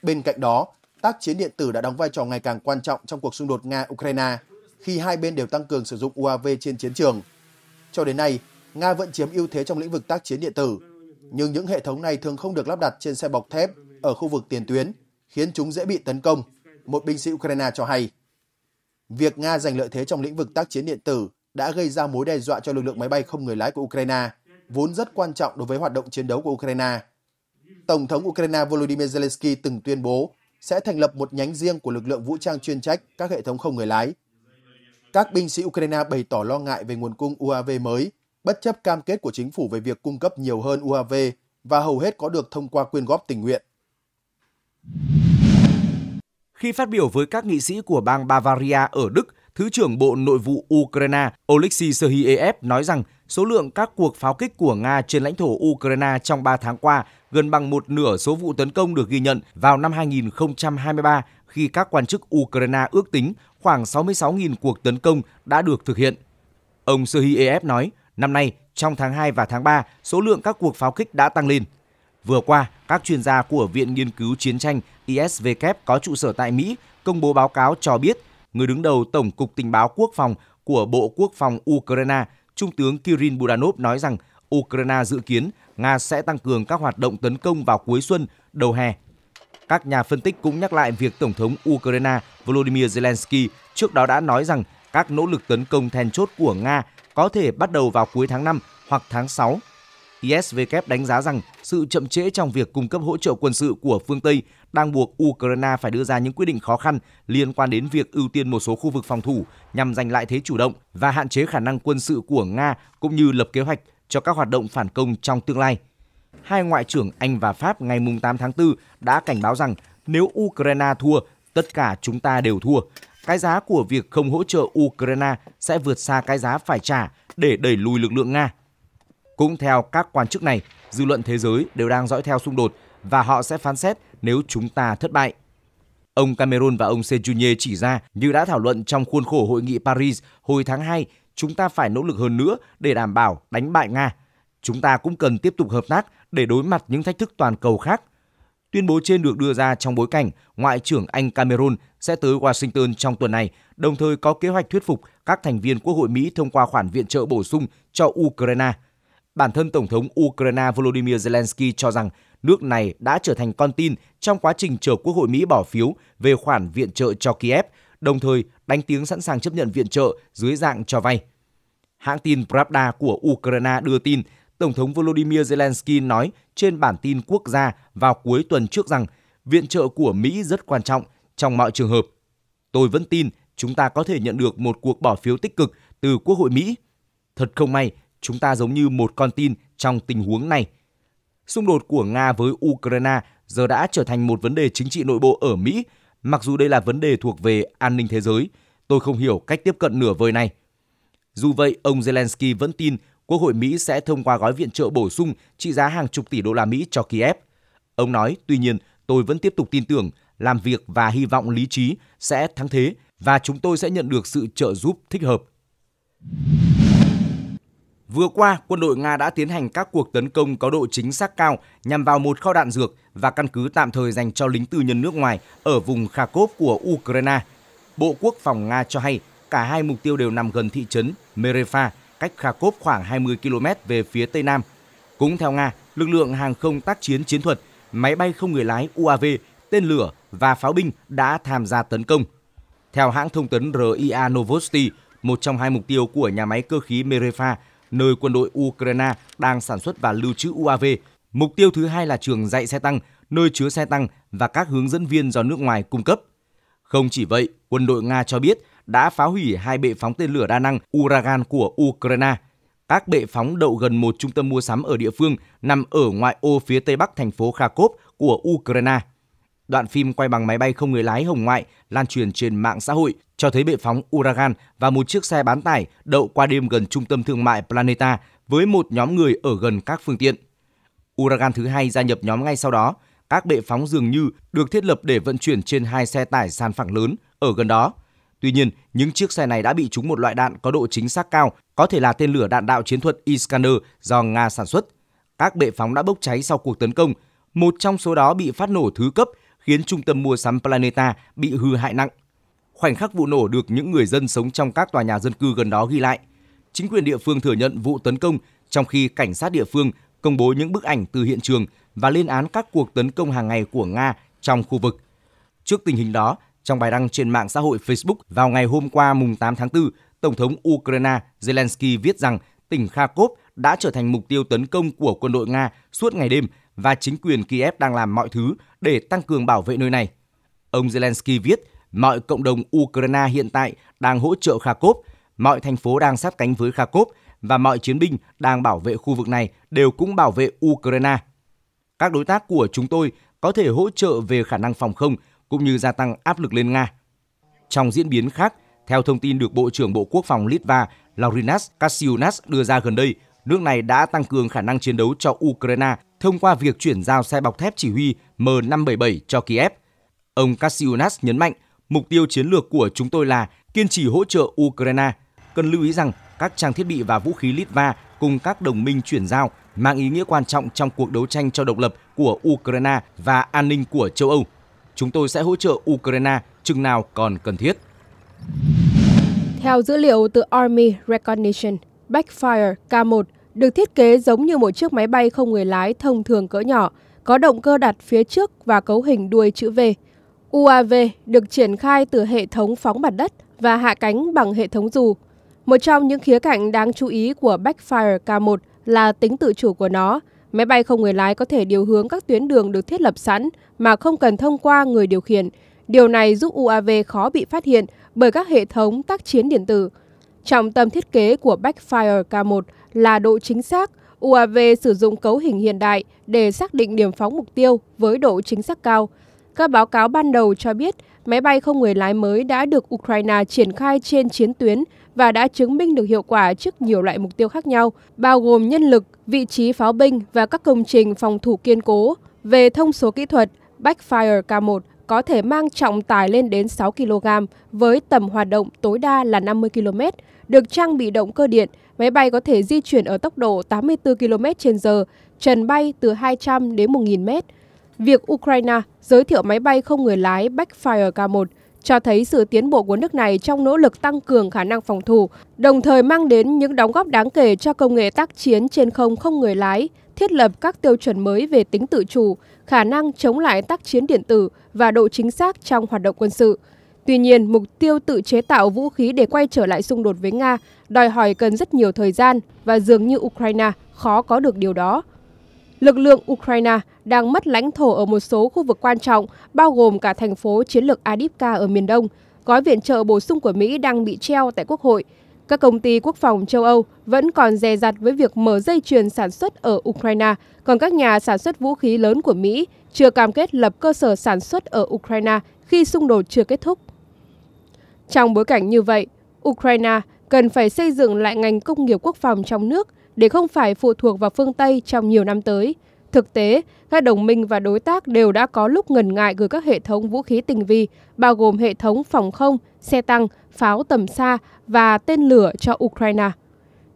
[SPEAKER 3] Bên cạnh đó, tác chiến điện tử đã đóng vai trò ngày càng quan trọng trong cuộc xung đột Nga-Ukraine khi hai bên đều tăng cường sử dụng UAV trên chiến trường. Cho đến nay, Nga vẫn chiếm ưu thế trong lĩnh vực tác chiến điện tử, nhưng những hệ thống này thường không được lắp đặt trên xe bọc thép ở khu vực tiền tuyến, khiến chúng dễ bị tấn công, một binh sĩ Ukraine cho hay. Việc Nga giành lợi thế trong lĩnh vực tác chiến điện tử đã gây ra mối đe dọa cho lực lượng máy bay không người lái của Ukraine, vốn rất quan trọng đối với hoạt động chiến đấu của Ukraine. Tổng thống Ukraine Volodymyr Zelensky từng tuyên bố sẽ thành lập một nhánh riêng của lực lượng vũ trang chuyên trách các hệ thống không người lái. Các binh sĩ Ukraine bày tỏ lo ngại về nguồn cung UAV mới bất chấp cam kết của chính phủ về việc cung cấp nhiều hơn UAV và hầu hết có được thông qua quyên góp tình nguyện.
[SPEAKER 1] Khi phát biểu với các nghị sĩ của bang Bavaria ở Đức, Thứ trưởng Bộ Nội vụ Ukraine Oleksiy Sergeyev nói rằng số lượng các cuộc pháo kích của Nga trên lãnh thổ Ukraine trong 3 tháng qua gần bằng một nửa số vụ tấn công được ghi nhận vào năm 2023 khi các quan chức Ukraine ước tính khoảng 66.000 cuộc tấn công đã được thực hiện. Ông Sergeyev nói, Năm nay, trong tháng 2 và tháng 3, số lượng các cuộc pháo kích đã tăng lên. Vừa qua, các chuyên gia của Viện Nghiên cứu Chiến tranh ISW có trụ sở tại Mỹ công bố báo cáo cho biết người đứng đầu Tổng cục Tình báo Quốc phòng của Bộ Quốc phòng Ukraine, Trung tướng Kirin Budanov nói rằng Ukraine dự kiến Nga sẽ tăng cường các hoạt động tấn công vào cuối xuân, đầu hè. Các nhà phân tích cũng nhắc lại việc Tổng thống Ukraine Volodymyr Zelensky trước đó đã nói rằng các nỗ lực tấn công then chốt của Nga có thể bắt đầu vào cuối tháng 5 hoặc tháng 6. Isvk đánh giá rằng sự chậm trễ trong việc cung cấp hỗ trợ quân sự của phương Tây đang buộc Ukraine phải đưa ra những quyết định khó khăn liên quan đến việc ưu tiên một số khu vực phòng thủ nhằm giành lại thế chủ động và hạn chế khả năng quân sự của Nga cũng như lập kế hoạch cho các hoạt động phản công trong tương lai. Hai ngoại trưởng Anh và Pháp ngày 8 tháng 4 đã cảnh báo rằng nếu Ukraine thua, tất cả chúng ta đều thua. Cái giá của việc không hỗ trợ Ukraine sẽ vượt xa cái giá phải trả để đẩy lùi lực lượng Nga. Cũng theo các quan chức này, dư luận thế giới đều đang dõi theo xung đột và họ sẽ phán xét nếu chúng ta thất bại. Ông Cameron và ông Sejunye chỉ ra như đã thảo luận trong khuôn khổ hội nghị Paris hồi tháng 2, chúng ta phải nỗ lực hơn nữa để đảm bảo đánh bại Nga. Chúng ta cũng cần tiếp tục hợp tác để đối mặt những thách thức toàn cầu khác Tuyên bố trên được đưa ra trong bối cảnh Ngoại trưởng Anh Cameron sẽ tới Washington trong tuần này, đồng thời có kế hoạch thuyết phục các thành viên Quốc hội Mỹ thông qua khoản viện trợ bổ sung cho Ukraine. Bản thân Tổng thống Ukraine Volodymyr Zelensky cho rằng nước này đã trở thành con tin trong quá trình chờ Quốc hội Mỹ bỏ phiếu về khoản viện trợ cho Kiev, đồng thời đánh tiếng sẵn sàng chấp nhận viện trợ dưới dạng cho vay. Hãng tin Pravda của Ukraine đưa tin Tổng thống Volodymyr Zelensky nói trên bản tin quốc gia vào cuối tuần trước rằng viện trợ của Mỹ rất quan trọng trong mọi trường hợp. Tôi vẫn tin chúng ta có thể nhận được một cuộc bỏ phiếu tích cực từ Quốc hội Mỹ. Thật không may, chúng ta giống như một con tin trong tình huống này. Xung đột của Nga với Ukraine giờ đã trở thành một vấn đề chính trị nội bộ ở Mỹ, mặc dù đây là vấn đề thuộc về an ninh thế giới. Tôi không hiểu cách tiếp cận nửa vời này. Dù vậy, ông Zelensky vẫn tin Quốc hội Mỹ sẽ thông qua gói viện trợ bổ sung trị giá hàng chục tỷ đô la Mỹ cho Kiev. Ông nói, tuy nhiên, tôi vẫn tiếp tục tin tưởng, làm việc và hy vọng lý trí sẽ thắng thế và chúng tôi sẽ nhận được sự trợ giúp thích hợp. Vừa qua, quân đội Nga đã tiến hành các cuộc tấn công có độ chính xác cao nhằm vào một kho đạn dược và căn cứ tạm thời dành cho lính tư nhân nước ngoài ở vùng Kharkov của Ukraine. Bộ Quốc phòng Nga cho hay cả hai mục tiêu đều nằm gần thị trấn Merefa, cách Kharkov khoảng 20 km về phía tây nam. Cũng theo Nga, lực lượng hàng không tác chiến chiến thuật, máy bay không người lái UAV, tên lửa và pháo binh đã tham gia tấn công. Theo hãng thông tấn RIA Novosti, một trong hai mục tiêu của nhà máy cơ khí Merefa, nơi quân đội Ukraine đang sản xuất và lưu trữ UAV. Mục tiêu thứ hai là trường dạy xe tăng, nơi chứa xe tăng và các hướng dẫn viên do nước ngoài cung cấp. Không chỉ vậy, quân đội Nga cho biết đã phá hủy hai bệ phóng tên lửa đa năng Uragan của Ukraine. Các bệ phóng đậu gần một trung tâm mua sắm ở địa phương nằm ở ngoại ô phía tây bắc thành phố Kharkov của Ukraine. Đoạn phim quay bằng máy bay không người lái hồng ngoại lan truyền trên mạng xã hội cho thấy bệ phóng Uragan và một chiếc xe bán tải đậu qua đêm gần trung tâm thương mại Planeta với một nhóm người ở gần các phương tiện. Uragan thứ hai gia nhập nhóm ngay sau đó. Các bệ phóng dường như được thiết lập để vận chuyển trên hai xe tải sàn phẳng lớn ở gần đó – Tuy nhiên, những chiếc xe này đã bị trúng một loại đạn có độ chính xác cao, có thể là tên lửa đạn đạo chiến thuật Iskander do Nga sản xuất. Các bệ phóng đã bốc cháy sau cuộc tấn công, một trong số đó bị phát nổ thứ cấp khiến trung tâm mua sắm Planeta bị hư hại nặng. Khoảnh khắc vụ nổ được những người dân sống trong các tòa nhà dân cư gần đó ghi lại. Chính quyền địa phương thừa nhận vụ tấn công, trong khi cảnh sát địa phương công bố những bức ảnh từ hiện trường và lên án các cuộc tấn công hàng ngày của Nga trong khu vực. Trước tình hình đó, trong bài đăng trên mạng xã hội Facebook vào ngày hôm qua mùng 8 tháng 4, Tổng thống Ukraine Zelensky viết rằng tỉnh Kharkov đã trở thành mục tiêu tấn công của quân đội Nga suốt ngày đêm và chính quyền Kiev đang làm mọi thứ để tăng cường bảo vệ nơi này. Ông Zelensky viết, mọi cộng đồng Ukraine hiện tại đang hỗ trợ Kharkov, mọi thành phố đang sát cánh với Kharkov và mọi chiến binh đang bảo vệ khu vực này đều cũng bảo vệ Ukraine. Các đối tác của chúng tôi có thể hỗ trợ về khả năng phòng không, cũng như gia tăng áp lực lên Nga. Trong diễn biến khác, theo thông tin được Bộ trưởng Bộ Quốc phòng Litva Laurinas Kasiunas đưa ra gần đây, nước này đã tăng cường khả năng chiến đấu cho Ukraine thông qua việc chuyển giao xe bọc thép chỉ huy M577 cho Kiev. Ông Kasiunas nhấn mạnh, mục tiêu chiến lược của chúng tôi là kiên trì hỗ trợ Ukraine. Cần lưu ý rằng các trang thiết bị và vũ khí Litva cùng các đồng minh chuyển giao mang ý nghĩa quan trọng trong cuộc đấu tranh cho độc lập của Ukraine và an ninh của châu Âu chúng tôi sẽ hỗ trợ Ukraine chừng nào còn cần thiết.
[SPEAKER 2] Theo dữ liệu từ Army Recognition, Backfire K1 được thiết kế giống như một chiếc máy bay không người lái thông thường cỡ nhỏ, có động cơ đặt phía trước và cấu hình đuôi chữ V. UAV được triển khai từ hệ thống phóng mặt đất và hạ cánh bằng hệ thống dù. Một trong những khía cạnh đáng chú ý của Backfire K1 là tính tự chủ của nó – Máy bay không người lái có thể điều hướng các tuyến đường được thiết lập sẵn mà không cần thông qua người điều khiển. Điều này giúp UAV khó bị phát hiện bởi các hệ thống tác chiến điện tử. Trọng tâm thiết kế của Backfire K1 là độ chính xác. UAV sử dụng cấu hình hiện đại để xác định điểm phóng mục tiêu với độ chính xác cao. Các báo cáo ban đầu cho biết máy bay không người lái mới đã được Ukraine triển khai trên chiến tuyến và đã chứng minh được hiệu quả trước nhiều loại mục tiêu khác nhau, bao gồm nhân lực, vị trí pháo binh và các công trình phòng thủ kiên cố. Về thông số kỹ thuật, Backfire K1 có thể mang trọng tải lên đến 6 kg với tầm hoạt động tối đa là 50 km, được trang bị động cơ điện, máy bay có thể di chuyển ở tốc độ 84 km h trần bay từ 200 đến 1.000 m. Việc Ukraine giới thiệu máy bay không người lái Backfire K1 cho thấy sự tiến bộ của nước này trong nỗ lực tăng cường khả năng phòng thủ, đồng thời mang đến những đóng góp đáng kể cho công nghệ tác chiến trên không không người lái, thiết lập các tiêu chuẩn mới về tính tự chủ, khả năng chống lại tác chiến điện tử và độ chính xác trong hoạt động quân sự. Tuy nhiên, mục tiêu tự chế tạo vũ khí để quay trở lại xung đột với Nga đòi hỏi cần rất nhiều thời gian và dường như Ukraine khó có được điều đó lực lượng Ukraine đang mất lãnh thổ ở một số khu vực quan trọng, bao gồm cả thành phố chiến lược Adipka ở miền đông. Gói viện trợ bổ sung của Mỹ đang bị treo tại Quốc hội. Các công ty quốc phòng châu Âu vẫn còn dè dặt với việc mở dây chuyền sản xuất ở Ukraine, còn các nhà sản xuất vũ khí lớn của Mỹ chưa cam kết lập cơ sở sản xuất ở Ukraine khi xung đột chưa kết thúc. Trong bối cảnh như vậy, Ukraine cần phải xây dựng lại ngành công nghiệp quốc phòng trong nước – để không phải phụ thuộc vào phương Tây trong nhiều năm tới. Thực tế, các đồng minh và đối tác đều đã có lúc ngần ngại gửi các hệ thống vũ khí tinh vi, bao gồm hệ thống phòng không, xe tăng, pháo tầm xa và tên lửa cho Ukraine.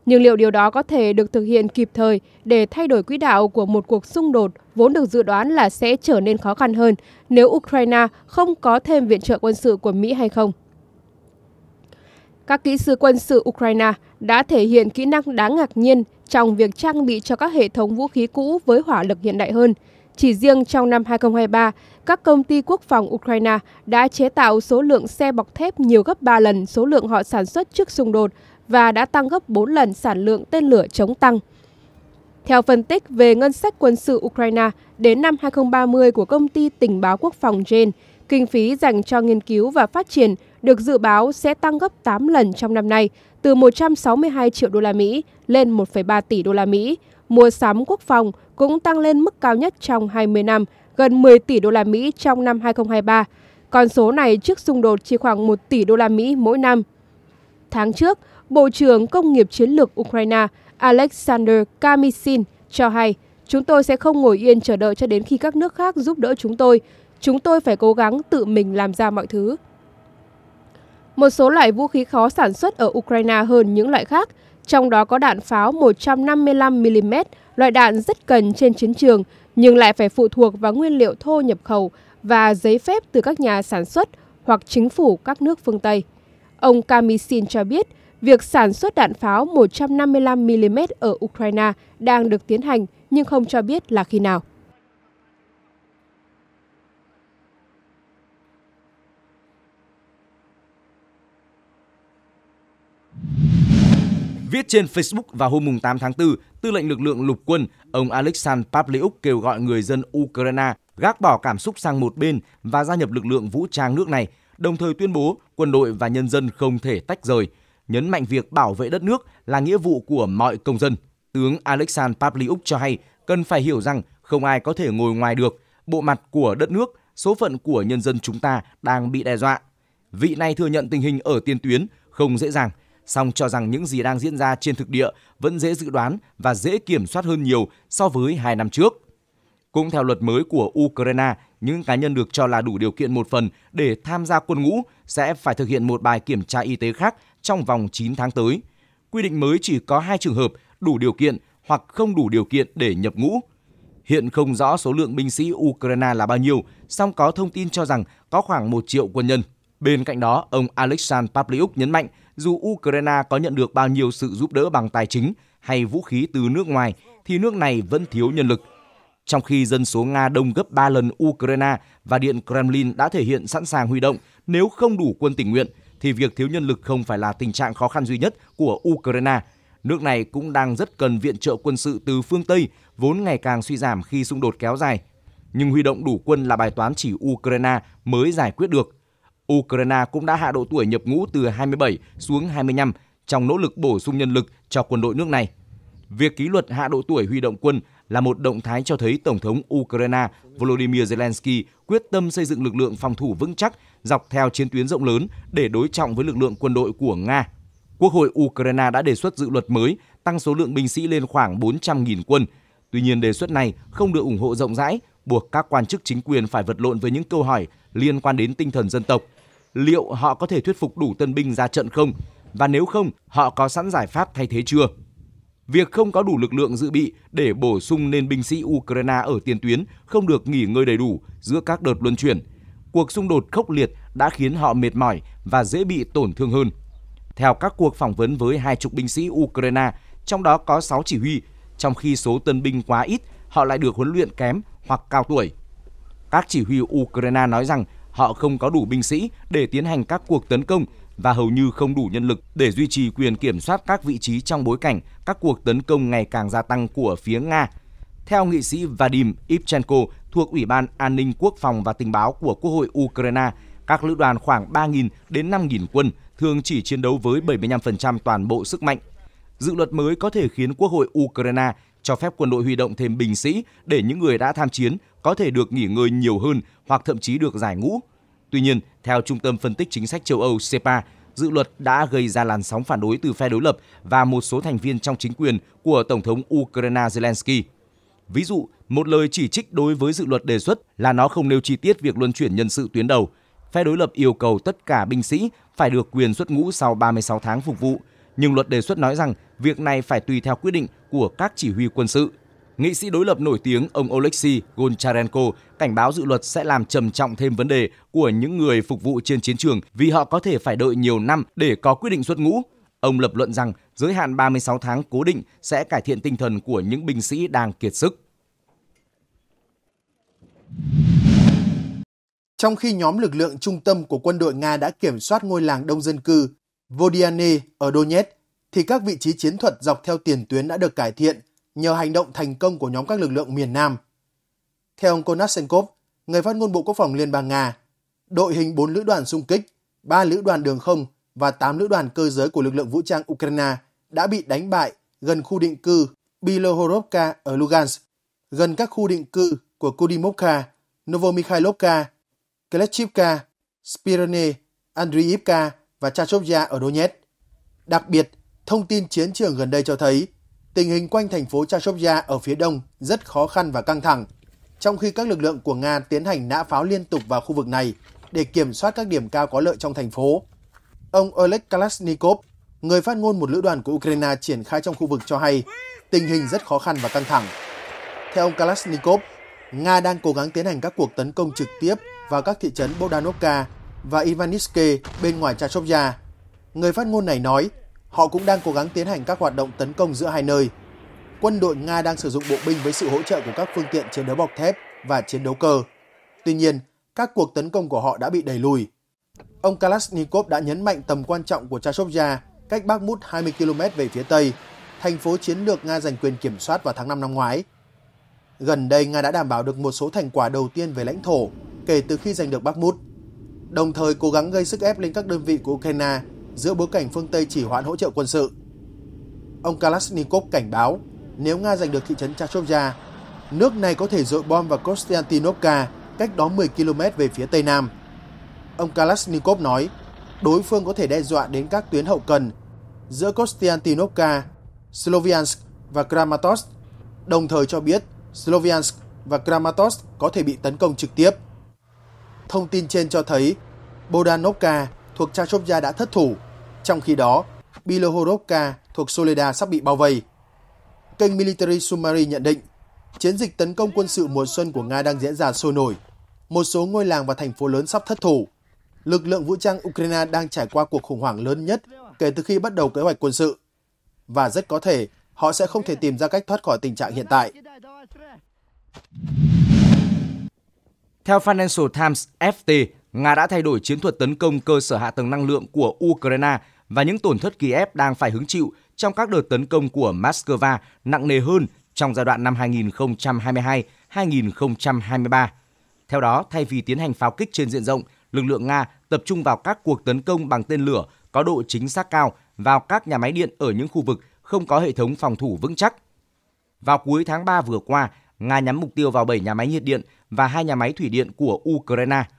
[SPEAKER 2] Nhưng liệu điều đó có thể được thực hiện kịp thời để thay đổi quỹ đạo của một cuộc xung đột vốn được dự đoán là sẽ trở nên khó khăn hơn nếu Ukraine không có thêm viện trợ quân sự của Mỹ hay không? các kỹ sư quân sự Ukraine đã thể hiện kỹ năng đáng ngạc nhiên trong việc trang bị cho các hệ thống vũ khí cũ với hỏa lực hiện đại hơn. Chỉ riêng trong năm 2023, các công ty quốc phòng Ukraine đã chế tạo số lượng xe bọc thép nhiều gấp 3 lần số lượng họ sản xuất trước xung đột và đã tăng gấp 4 lần sản lượng tên lửa chống tăng. Theo phân tích về ngân sách quân sự Ukraine đến năm 2030 của công ty tình báo quốc phòng Jane, kinh phí dành cho nghiên cứu và phát triển được dự báo sẽ tăng gấp 8 lần trong năm nay, từ 162 triệu đô la Mỹ lên 1,3 tỷ đô la Mỹ. Mua sắm quốc phòng cũng tăng lên mức cao nhất trong 20 năm, gần 10 tỷ đô la Mỹ trong năm 2023. Con số này trước xung đột chỉ khoảng 1 tỷ đô la Mỹ mỗi năm. Tháng trước, Bộ trưởng Công nghiệp Chiến lược Ukraine Alexander Kamishin cho hay, chúng tôi sẽ không ngồi yên chờ đợi cho đến khi các nước khác giúp đỡ chúng tôi. Chúng tôi phải cố gắng tự mình làm ra mọi thứ một số loại vũ khí khó sản xuất ở Ukraine hơn những loại khác, trong đó có đạn pháo 155mm, loại đạn rất cần trên chiến trường nhưng lại phải phụ thuộc vào nguyên liệu thô nhập khẩu và giấy phép từ các nhà sản xuất hoặc chính phủ các nước phương Tây. Ông Kamisin cho biết, việc sản xuất đạn pháo 155mm ở Ukraine đang được tiến hành nhưng không cho biết là khi nào.
[SPEAKER 1] Viết trên Facebook vào hôm 8 tháng 4, tư lệnh lực lượng lục quân, ông Alexan Pavlyuk kêu gọi người dân Ukraine gác bỏ cảm xúc sang một bên và gia nhập lực lượng vũ trang nước này, đồng thời tuyên bố quân đội và nhân dân không thể tách rời, nhấn mạnh việc bảo vệ đất nước là nghĩa vụ của mọi công dân. Tướng Alexan Pavlyuk cho hay cần phải hiểu rằng không ai có thể ngồi ngoài được, bộ mặt của đất nước, số phận của nhân dân chúng ta đang bị đe dọa. Vị này thừa nhận tình hình ở tiền tuyến không dễ dàng – song cho rằng những gì đang diễn ra trên thực địa vẫn dễ dự đoán và dễ kiểm soát hơn nhiều so với hai năm trước. Cũng theo luật mới của Ukraine, những cá nhân được cho là đủ điều kiện một phần để tham gia quân ngũ sẽ phải thực hiện một bài kiểm tra y tế khác trong vòng 9 tháng tới. Quy định mới chỉ có hai trường hợp đủ điều kiện hoặc không đủ điều kiện để nhập ngũ. Hiện không rõ số lượng binh sĩ Ukraine là bao nhiêu, song có thông tin cho rằng có khoảng 1 triệu quân nhân. Bên cạnh đó, ông Alexander Pavlyuk nhấn mạnh dù Ukraine có nhận được bao nhiêu sự giúp đỡ bằng tài chính hay vũ khí từ nước ngoài, thì nước này vẫn thiếu nhân lực. Trong khi dân số Nga đông gấp 3 lần Ukraine và Điện Kremlin đã thể hiện sẵn sàng huy động nếu không đủ quân tình nguyện, thì việc thiếu nhân lực không phải là tình trạng khó khăn duy nhất của Ukraine. Nước này cũng đang rất cần viện trợ quân sự từ phương Tây, vốn ngày càng suy giảm khi xung đột kéo dài. Nhưng huy động đủ quân là bài toán chỉ Ukraine mới giải quyết được. Ukraine cũng đã hạ độ tuổi nhập ngũ từ 27 xuống 25 trong nỗ lực bổ sung nhân lực cho quân đội nước này. Việc ký luật hạ độ tuổi huy động quân là một động thái cho thấy Tổng thống Ukraine Volodymyr Zelensky quyết tâm xây dựng lực lượng phòng thủ vững chắc dọc theo chiến tuyến rộng lớn để đối trọng với lực lượng quân đội của Nga. Quốc hội Ukraine đã đề xuất dự luật mới tăng số lượng binh sĩ lên khoảng 400.000 quân. Tuy nhiên đề xuất này không được ủng hộ rộng rãi, buộc các quan chức chính quyền phải vật lộn với những câu hỏi liên quan đến tinh thần dân tộc – liệu họ có thể thuyết phục đủ tân binh ra trận không và nếu không, họ có sẵn giải pháp thay thế chưa? Việc không có đủ lực lượng dự bị để bổ sung nên binh sĩ Ukraine ở tiền tuyến không được nghỉ ngơi đầy đủ giữa các đợt luân chuyển. Cuộc xung đột khốc liệt đã khiến họ mệt mỏi và dễ bị tổn thương hơn. Theo các cuộc phỏng vấn với hai chục binh sĩ Ukraine, trong đó có 6 chỉ huy, trong khi số tân binh quá ít, họ lại được huấn luyện kém hoặc cao tuổi. Các chỉ huy Ukraine nói rằng họ không có đủ binh sĩ để tiến hành các cuộc tấn công và hầu như không đủ nhân lực để duy trì quyền kiểm soát các vị trí trong bối cảnh các cuộc tấn công ngày càng gia tăng của phía Nga. Theo nghị sĩ Vadim Ivchenko thuộc Ủy ban An ninh Quốc phòng và Tình báo của Quốc hội Ukraine, các lữ đoàn khoảng 3.000 đến 5.000 quân thường chỉ chiến đấu với 75% toàn bộ sức mạnh. Dự luật mới có thể khiến Quốc hội Ukraine cho phép quân đội huy động thêm binh sĩ để những người đã tham chiến có thể được nghỉ ngơi nhiều hơn hoặc thậm chí được giải ngũ. Tuy nhiên, theo Trung tâm Phân tích Chính sách châu Âu CEPA, dự luật đã gây ra làn sóng phản đối từ phe đối lập và một số thành viên trong chính quyền của Tổng thống Ukraine Zelensky. Ví dụ, một lời chỉ trích đối với dự luật đề xuất là nó không nêu chi tiết việc luân chuyển nhân sự tuyến đầu. Phe đối lập yêu cầu tất cả binh sĩ phải được quyền xuất ngũ sau 36 tháng phục vụ, nhưng luật đề xuất nói rằng việc này phải tùy theo quyết định của các chỉ huy quân sự. Nghị sĩ đối lập nổi tiếng ông Oleksiy Goncharenko cảnh báo dự luật sẽ làm trầm trọng thêm vấn đề của những người phục vụ trên chiến trường vì họ có thể phải đợi nhiều năm để có quyết định xuất ngũ. Ông lập luận rằng giới hạn 36 tháng cố định sẽ cải thiện tinh thần của những binh sĩ đang kiệt sức.
[SPEAKER 3] Trong khi nhóm lực lượng trung tâm của quân đội Nga đã kiểm soát ngôi làng đông dân cư Vodiane ở Donetsk, thì các vị trí chiến thuật dọc theo tiền tuyến đã được cải thiện nhờ hành động thành công của nhóm các lực lượng miền Nam. Theo ông Konashenkov, người phát ngôn Bộ Quốc phòng Liên bang Nga, đội hình 4 lữ đoàn xung kích, 3 lữ đoàn đường không và 8 lữ đoàn cơ giới của lực lượng vũ trang Ukraine đã bị đánh bại gần khu định cư Bilohorivka ở Lugansk, gần các khu định cư của Kudimovka, Novomikhailovka, Klechivka, Spirne, Andriivka và Chachovya ở Donetsk. Đặc biệt, Thông tin chiến trường gần đây cho thấy tình hình quanh thành phố Chashovya ở phía đông rất khó khăn và căng thẳng, trong khi các lực lượng của Nga tiến hành nã pháo liên tục vào khu vực này để kiểm soát các điểm cao có lợi trong thành phố. Ông Oleg Kalashnikov, người phát ngôn một lữ đoàn của Ukraine triển khai trong khu vực cho hay tình hình rất khó khăn và căng thẳng. Theo ông Kalashnikov, Nga đang cố gắng tiến hành các cuộc tấn công trực tiếp vào các thị trấn Bodanovka và Ivaniske bên ngoài Chashovya. Người phát ngôn này nói Họ cũng đang cố gắng tiến hành các hoạt động tấn công giữa hai nơi. Quân đội Nga đang sử dụng bộ binh với sự hỗ trợ của các phương tiện chiến đấu bọc thép và chiến đấu cơ. Tuy nhiên, các cuộc tấn công của họ đã bị đẩy lùi. Ông Kalashnikov đã nhấn mạnh tầm quan trọng của Chashovya cách Bakhmut 20 km về phía tây, thành phố chiến lược Nga giành quyền kiểm soát vào tháng 5 năm ngoái. Gần đây, Nga đã đảm bảo được một số thành quả đầu tiên về lãnh thổ kể từ khi giành được Bakhmut, đồng thời cố gắng gây sức ép lên các đơn vị của Ukraine giữa bối cảnh phương Tây chỉ hoãn hỗ trợ quân sự. Ông Kalashnikov cảnh báo nếu Nga giành được thị trấn Chachovya, nước này có thể dội bom vào Konstantinovka cách đó 10 km về phía tây nam. Ông Kalashnikov nói đối phương có thể đe dọa đến các tuyến hậu cần giữa Konstantinovka, Sloviansk và Kramatorsk, đồng thời cho biết Sloviansk và Kramatorsk có thể bị tấn công trực tiếp. Thông tin trên cho thấy Bodanovka thuộc Chachovya đã thất thủ trong khi đó, Bilohorovka thuộc Soleda sắp bị bao vây. Kênh Military Summary nhận định, chiến dịch tấn công quân sự mùa xuân của Nga đang diễn ra sôi nổi. Một số ngôi làng và thành phố lớn sắp thất thủ. Lực lượng vũ trang Ukraine đang trải qua cuộc khủng hoảng lớn nhất kể từ khi bắt đầu kế hoạch quân sự. Và rất có thể họ sẽ không thể tìm ra cách thoát khỏi tình trạng hiện tại. Theo
[SPEAKER 1] Financial Times FT, Nga đã thay đổi chiến thuật tấn công cơ sở hạ tầng năng lượng của Ukraine và những tổn thất Kiev đang phải hứng chịu trong các đợt tấn công của Moscow nặng nề hơn trong giai đoạn năm 2022-2023. Theo đó, thay vì tiến hành pháo kích trên diện rộng, lực lượng Nga tập trung vào các cuộc tấn công bằng tên lửa có độ chính xác cao vào các nhà máy điện ở những khu vực không có hệ thống phòng thủ vững chắc. Vào cuối tháng 3 vừa qua, Nga nhắm mục tiêu vào 7 nhà máy nhiệt điện và hai nhà máy thủy điện của Ukraine –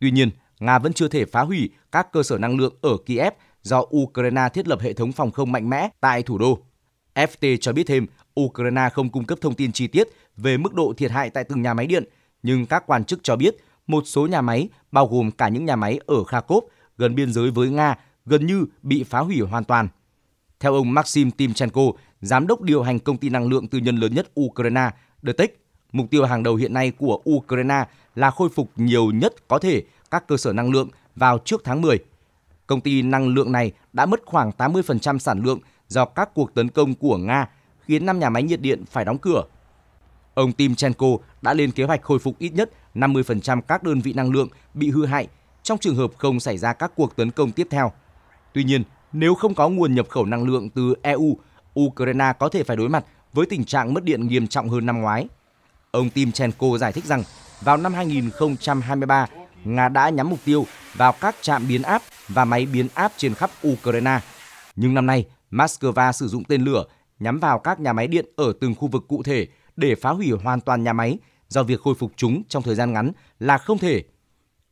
[SPEAKER 1] Tuy nhiên, Nga vẫn chưa thể phá hủy các cơ sở năng lượng ở Kiev do Ukraine thiết lập hệ thống phòng không mạnh mẽ tại thủ đô. FT cho biết thêm, Ukraine không cung cấp thông tin chi tiết về mức độ thiệt hại tại từng nhà máy điện, nhưng các quan chức cho biết một số nhà máy, bao gồm cả những nhà máy ở Kharkov, gần biên giới với Nga, gần như bị phá hủy hoàn toàn. Theo ông Maxim Timchenko, giám đốc điều hành công ty năng lượng tư nhân lớn nhất Ukraine, DTEC, Mục tiêu hàng đầu hiện nay của Ukraine là khôi phục nhiều nhất có thể các cơ sở năng lượng vào trước tháng 10. Công ty năng lượng này đã mất khoảng 80% sản lượng do các cuộc tấn công của Nga, khiến 5 nhà máy nhiệt điện phải đóng cửa. Ông Timchenko đã lên kế hoạch khôi phục ít nhất 50% các đơn vị năng lượng bị hư hại trong trường hợp không xảy ra các cuộc tấn công tiếp theo. Tuy nhiên, nếu không có nguồn nhập khẩu năng lượng từ EU, Ukraine có thể phải đối mặt với tình trạng mất điện nghiêm trọng hơn năm ngoái. Ông Timchenko giải thích rằng vào năm 2023, Nga đã nhắm mục tiêu vào các trạm biến áp và máy biến áp trên khắp Ukraine. Nhưng năm nay, Moscow sử dụng tên lửa nhắm vào các nhà máy điện ở từng khu vực cụ thể để phá hủy hoàn toàn nhà máy do việc khôi phục chúng trong thời gian ngắn là không thể.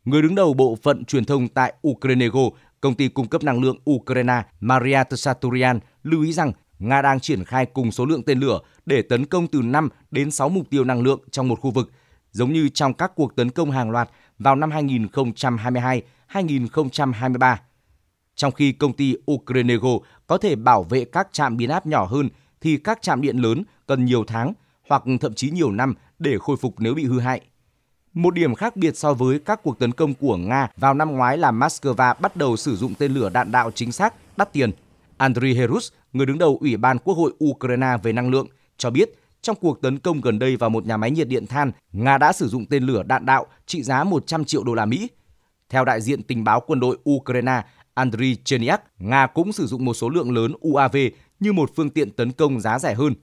[SPEAKER 1] Người đứng đầu bộ phận truyền thông tại Ukrainego, công ty cung cấp năng lượng Ukraine Maria Tsaturian lưu ý rằng Nga đang triển khai cùng số lượng tên lửa để tấn công từ 5 đến 6 mục tiêu năng lượng trong một khu vực, giống như trong các cuộc tấn công hàng loạt vào năm 2022, 2023. Trong khi công ty Ukrenego có thể bảo vệ các trạm biến áp nhỏ hơn thì các trạm điện lớn cần nhiều tháng hoặc thậm chí nhiều năm để khôi phục nếu bị hư hại. Một điểm khác biệt so với các cuộc tấn công của Nga vào năm ngoái là Moscow bắt đầu sử dụng tên lửa đạn đạo chính xác, đắt tiền – Andriy Herus, người đứng đầu Ủy ban Quốc hội Ukraine về năng lượng, cho biết trong cuộc tấn công gần đây vào một nhà máy nhiệt điện than, Nga đã sử dụng tên lửa đạn đạo trị giá 100 triệu đô la Mỹ. Theo đại diện tình báo quân đội Ukraine Andriy Chernyak, Nga cũng sử dụng một số lượng lớn UAV như một phương tiện tấn công giá rẻ hơn.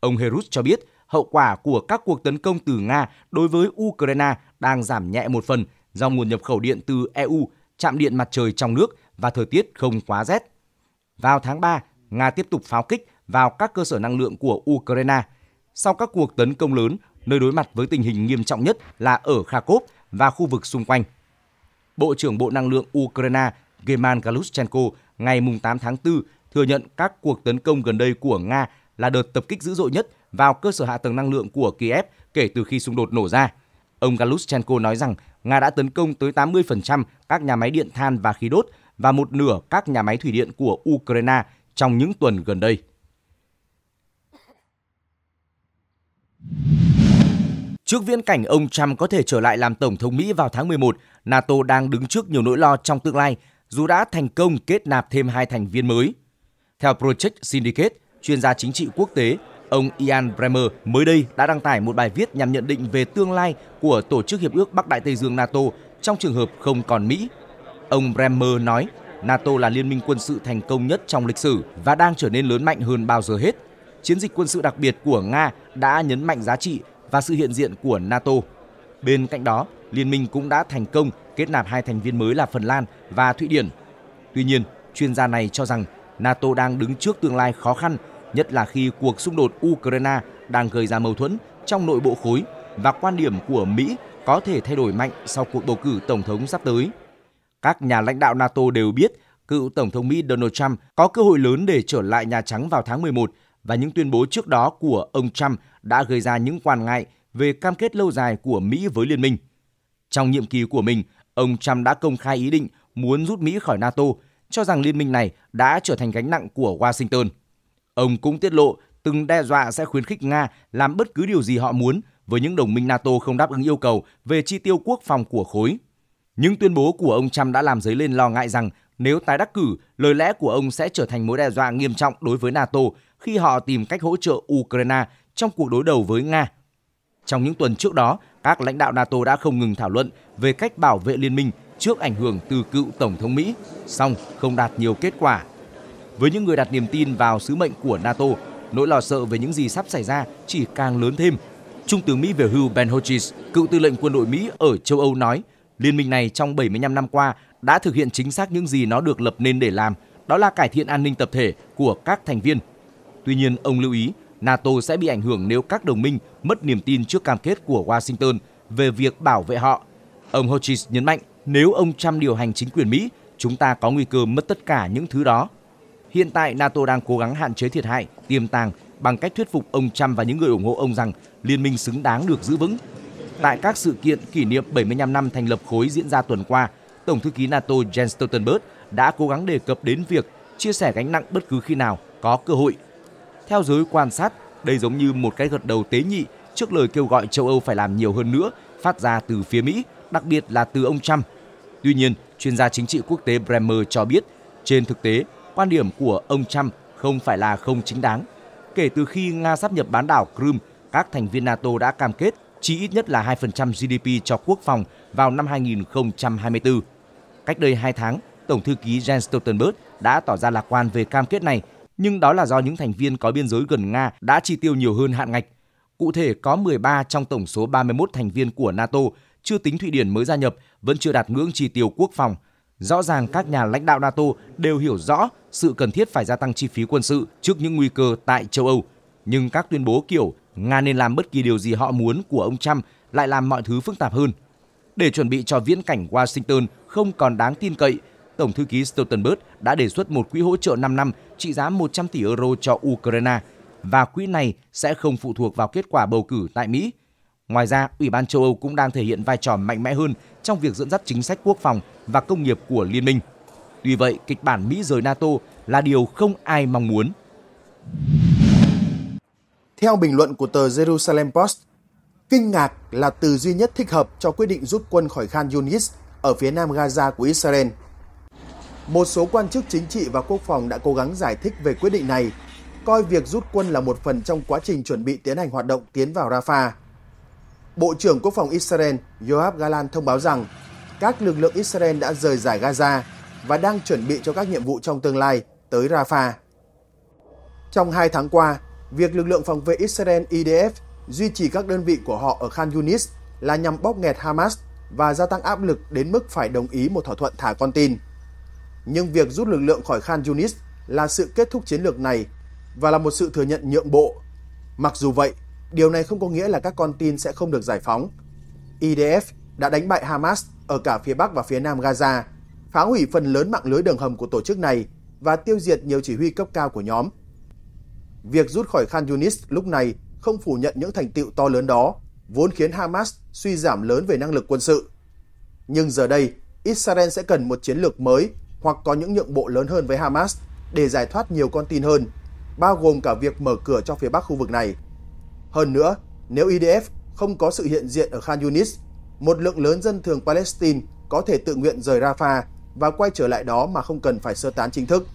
[SPEAKER 1] Ông Herus cho biết hậu quả của các cuộc tấn công từ Nga đối với Ukraine đang giảm nhẹ một phần do nguồn nhập khẩu điện từ EU, chạm điện mặt trời trong nước và thời tiết không quá rét. Vào tháng 3, Nga tiếp tục pháo kích vào các cơ sở năng lượng của Ukraine. Sau các cuộc tấn công lớn, nơi đối mặt với tình hình nghiêm trọng nhất là ở Kharkov và khu vực xung quanh. Bộ trưởng Bộ Năng lượng Ukraine German Galushchenko ngày 8 tháng 4 thừa nhận các cuộc tấn công gần đây của Nga là đợt tập kích dữ dội nhất vào cơ sở hạ tầng năng lượng của Kiev kể từ khi xung đột nổ ra. Ông Galushchenko nói rằng Nga đã tấn công tới 80% các nhà máy điện than và khí đốt – và một nửa các nhà máy thủy điện của Ukraine trong những tuần gần đây. Trước viễn cảnh ông Trump có thể trở lại làm Tổng thống Mỹ vào tháng 11, NATO đang đứng trước nhiều nỗi lo trong tương lai dù đã thành công kết nạp thêm hai thành viên mới. Theo Project Syndicate, chuyên gia chính trị quốc tế, ông Ian Bremmer mới đây đã đăng tải một bài viết nhằm nhận định về tương lai của Tổ chức Hiệp ước Bắc Đại Tây Dương NATO trong trường hợp không còn Mỹ Ông Bremer nói, NATO là liên minh quân sự thành công nhất trong lịch sử và đang trở nên lớn mạnh hơn bao giờ hết. Chiến dịch quân sự đặc biệt của Nga đã nhấn mạnh giá trị và sự hiện diện của NATO. Bên cạnh đó, liên minh cũng đã thành công kết nạp hai thành viên mới là Phần Lan và Thụy Điển. Tuy nhiên, chuyên gia này cho rằng NATO đang đứng trước tương lai khó khăn, nhất là khi cuộc xung đột Ukraine đang gây ra mâu thuẫn trong nội bộ khối và quan điểm của Mỹ có thể thay đổi mạnh sau cuộc bầu cử tổng thống sắp tới. Các nhà lãnh đạo NATO đều biết cựu Tổng thống Mỹ Donald Trump có cơ hội lớn để trở lại Nhà Trắng vào tháng 11 và những tuyên bố trước đó của ông Trump đã gây ra những quan ngại về cam kết lâu dài của Mỹ với liên minh. Trong nhiệm kỳ của mình, ông Trump đã công khai ý định muốn rút Mỹ khỏi NATO, cho rằng liên minh này đã trở thành gánh nặng của Washington. Ông cũng tiết lộ từng đe dọa sẽ khuyến khích Nga làm bất cứ điều gì họ muốn với những đồng minh NATO không đáp ứng yêu cầu về chi tiêu quốc phòng của khối. Những tuyên bố của ông Trump đã làm dấy lên lo ngại rằng nếu tái đắc cử, lời lẽ của ông sẽ trở thành mối đe dọa nghiêm trọng đối với NATO khi họ tìm cách hỗ trợ Ukraine trong cuộc đối đầu với Nga. Trong những tuần trước đó, các lãnh đạo NATO đã không ngừng thảo luận về cách bảo vệ liên minh trước ảnh hưởng từ cựu Tổng thống Mỹ, song không đạt nhiều kết quả. Với những người đặt niềm tin vào sứ mệnh của NATO, nỗi lo sợ về những gì sắp xảy ra chỉ càng lớn thêm. Trung tướng Mỹ về hưu Ben Hodges, cựu tư lệnh quân đội Mỹ ở châu Âu nói Liên minh này trong 75 năm qua đã thực hiện chính xác những gì nó được lập nên để làm, đó là cải thiện an ninh tập thể của các thành viên. Tuy nhiên, ông lưu ý NATO sẽ bị ảnh hưởng nếu các đồng minh mất niềm tin trước cam kết của Washington về việc bảo vệ họ. Ông Hodges nhấn mạnh, nếu ông Trump điều hành chính quyền Mỹ, chúng ta có nguy cơ mất tất cả những thứ đó. Hiện tại, NATO đang cố gắng hạn chế thiệt hại, tiềm tàng bằng cách thuyết phục ông Trump và những người ủng hộ ông rằng liên minh xứng đáng được giữ vững Tại các sự kiện kỷ niệm 75 năm thành lập khối diễn ra tuần qua, Tổng thư ký NATO Jens Stoltenberg đã cố gắng đề cập đến việc chia sẻ gánh nặng bất cứ khi nào có cơ hội. Theo giới quan sát, đây giống như một cái gật đầu tế nhị trước lời kêu gọi châu Âu phải làm nhiều hơn nữa phát ra từ phía Mỹ, đặc biệt là từ ông Trump. Tuy nhiên, chuyên gia chính trị quốc tế Bremer cho biết, trên thực tế, quan điểm của ông Trump không phải là không chính đáng. Kể từ khi Nga sắp nhập bán đảo Crimea, các thành viên NATO đã cam kết chi ít nhất là 2% GDP cho quốc phòng vào năm 2024. Cách đây 2 tháng, Tổng thư ký Jens Stoltenberg đã tỏ ra lạc quan về cam kết này, nhưng đó là do những thành viên có biên giới gần Nga đã chi tiêu nhiều hơn hạn ngạch. Cụ thể, có 13 trong tổng số 31 thành viên của NATO, chưa tính Thụy Điển mới gia nhập, vẫn chưa đạt ngưỡng chi tiêu quốc phòng. Rõ ràng các nhà lãnh đạo NATO đều hiểu rõ sự cần thiết phải gia tăng chi phí quân sự trước những nguy cơ tại châu Âu. Nhưng các tuyên bố kiểu Nga nên làm bất kỳ điều gì họ muốn của ông Trump lại làm mọi thứ phức tạp hơn. Để chuẩn bị cho viễn cảnh Washington không còn đáng tin cậy, Tổng thư ký Stoltenberg đã đề xuất một quỹ hỗ trợ 5 năm trị giá 100 tỷ euro cho Ukraine và quỹ này sẽ không phụ thuộc vào kết quả bầu cử tại Mỹ. Ngoài ra, Ủy ban châu Âu cũng đang thể hiện vai trò mạnh mẽ hơn trong việc dẫn dắt chính sách quốc phòng và công nghiệp của liên minh. Tuy vậy, kịch bản Mỹ rời
[SPEAKER 3] NATO là điều không ai mong muốn. Theo bình luận của tờ Jerusalem Post, kinh ngạc là từ duy nhất thích hợp cho quyết định rút quân khỏi Khan Yunis ở phía nam Gaza của Israel. Một số quan chức chính trị và quốc phòng đã cố gắng giải thích về quyết định này, coi việc rút quân là một phần trong quá trình chuẩn bị tiến hành hoạt động tiến vào Rafah. Bộ trưởng Quốc phòng Israel Yoav Galant thông báo rằng các lực lượng Israel đã rời giải Gaza và đang chuẩn bị cho các nhiệm vụ trong tương lai tới Rafah. Trong hai tháng qua, việc lực lượng phòng vệ Israel IDF duy trì các đơn vị của họ ở Khan Yunis là nhằm bóp nghẹt Hamas và gia tăng áp lực đến mức phải đồng ý một thỏa thuận thả con tin. Nhưng việc rút lực lượng khỏi Khan Yunis là sự kết thúc chiến lược này và là một sự thừa nhận nhượng bộ. Mặc dù vậy, điều này không có nghĩa là các con tin sẽ không được giải phóng. IDF đã đánh bại Hamas ở cả phía Bắc và phía Nam Gaza, phá hủy phần lớn mạng lưới đường hầm của tổ chức này và tiêu diệt nhiều chỉ huy cấp cao của nhóm – Việc rút khỏi Khan Yunis lúc này không phủ nhận những thành tựu to lớn đó, vốn khiến Hamas suy giảm lớn về năng lực quân sự. Nhưng giờ đây, Israel sẽ cần một chiến lược mới hoặc có những nhượng bộ lớn hơn với Hamas để giải thoát nhiều con tin hơn, bao gồm cả việc mở cửa cho phía bắc khu vực này. Hơn nữa, nếu IDF không có sự hiện diện ở Khan Yunis, một lượng lớn dân thường Palestine có thể tự nguyện rời Rafah và quay trở lại đó mà không cần phải sơ tán chính thức.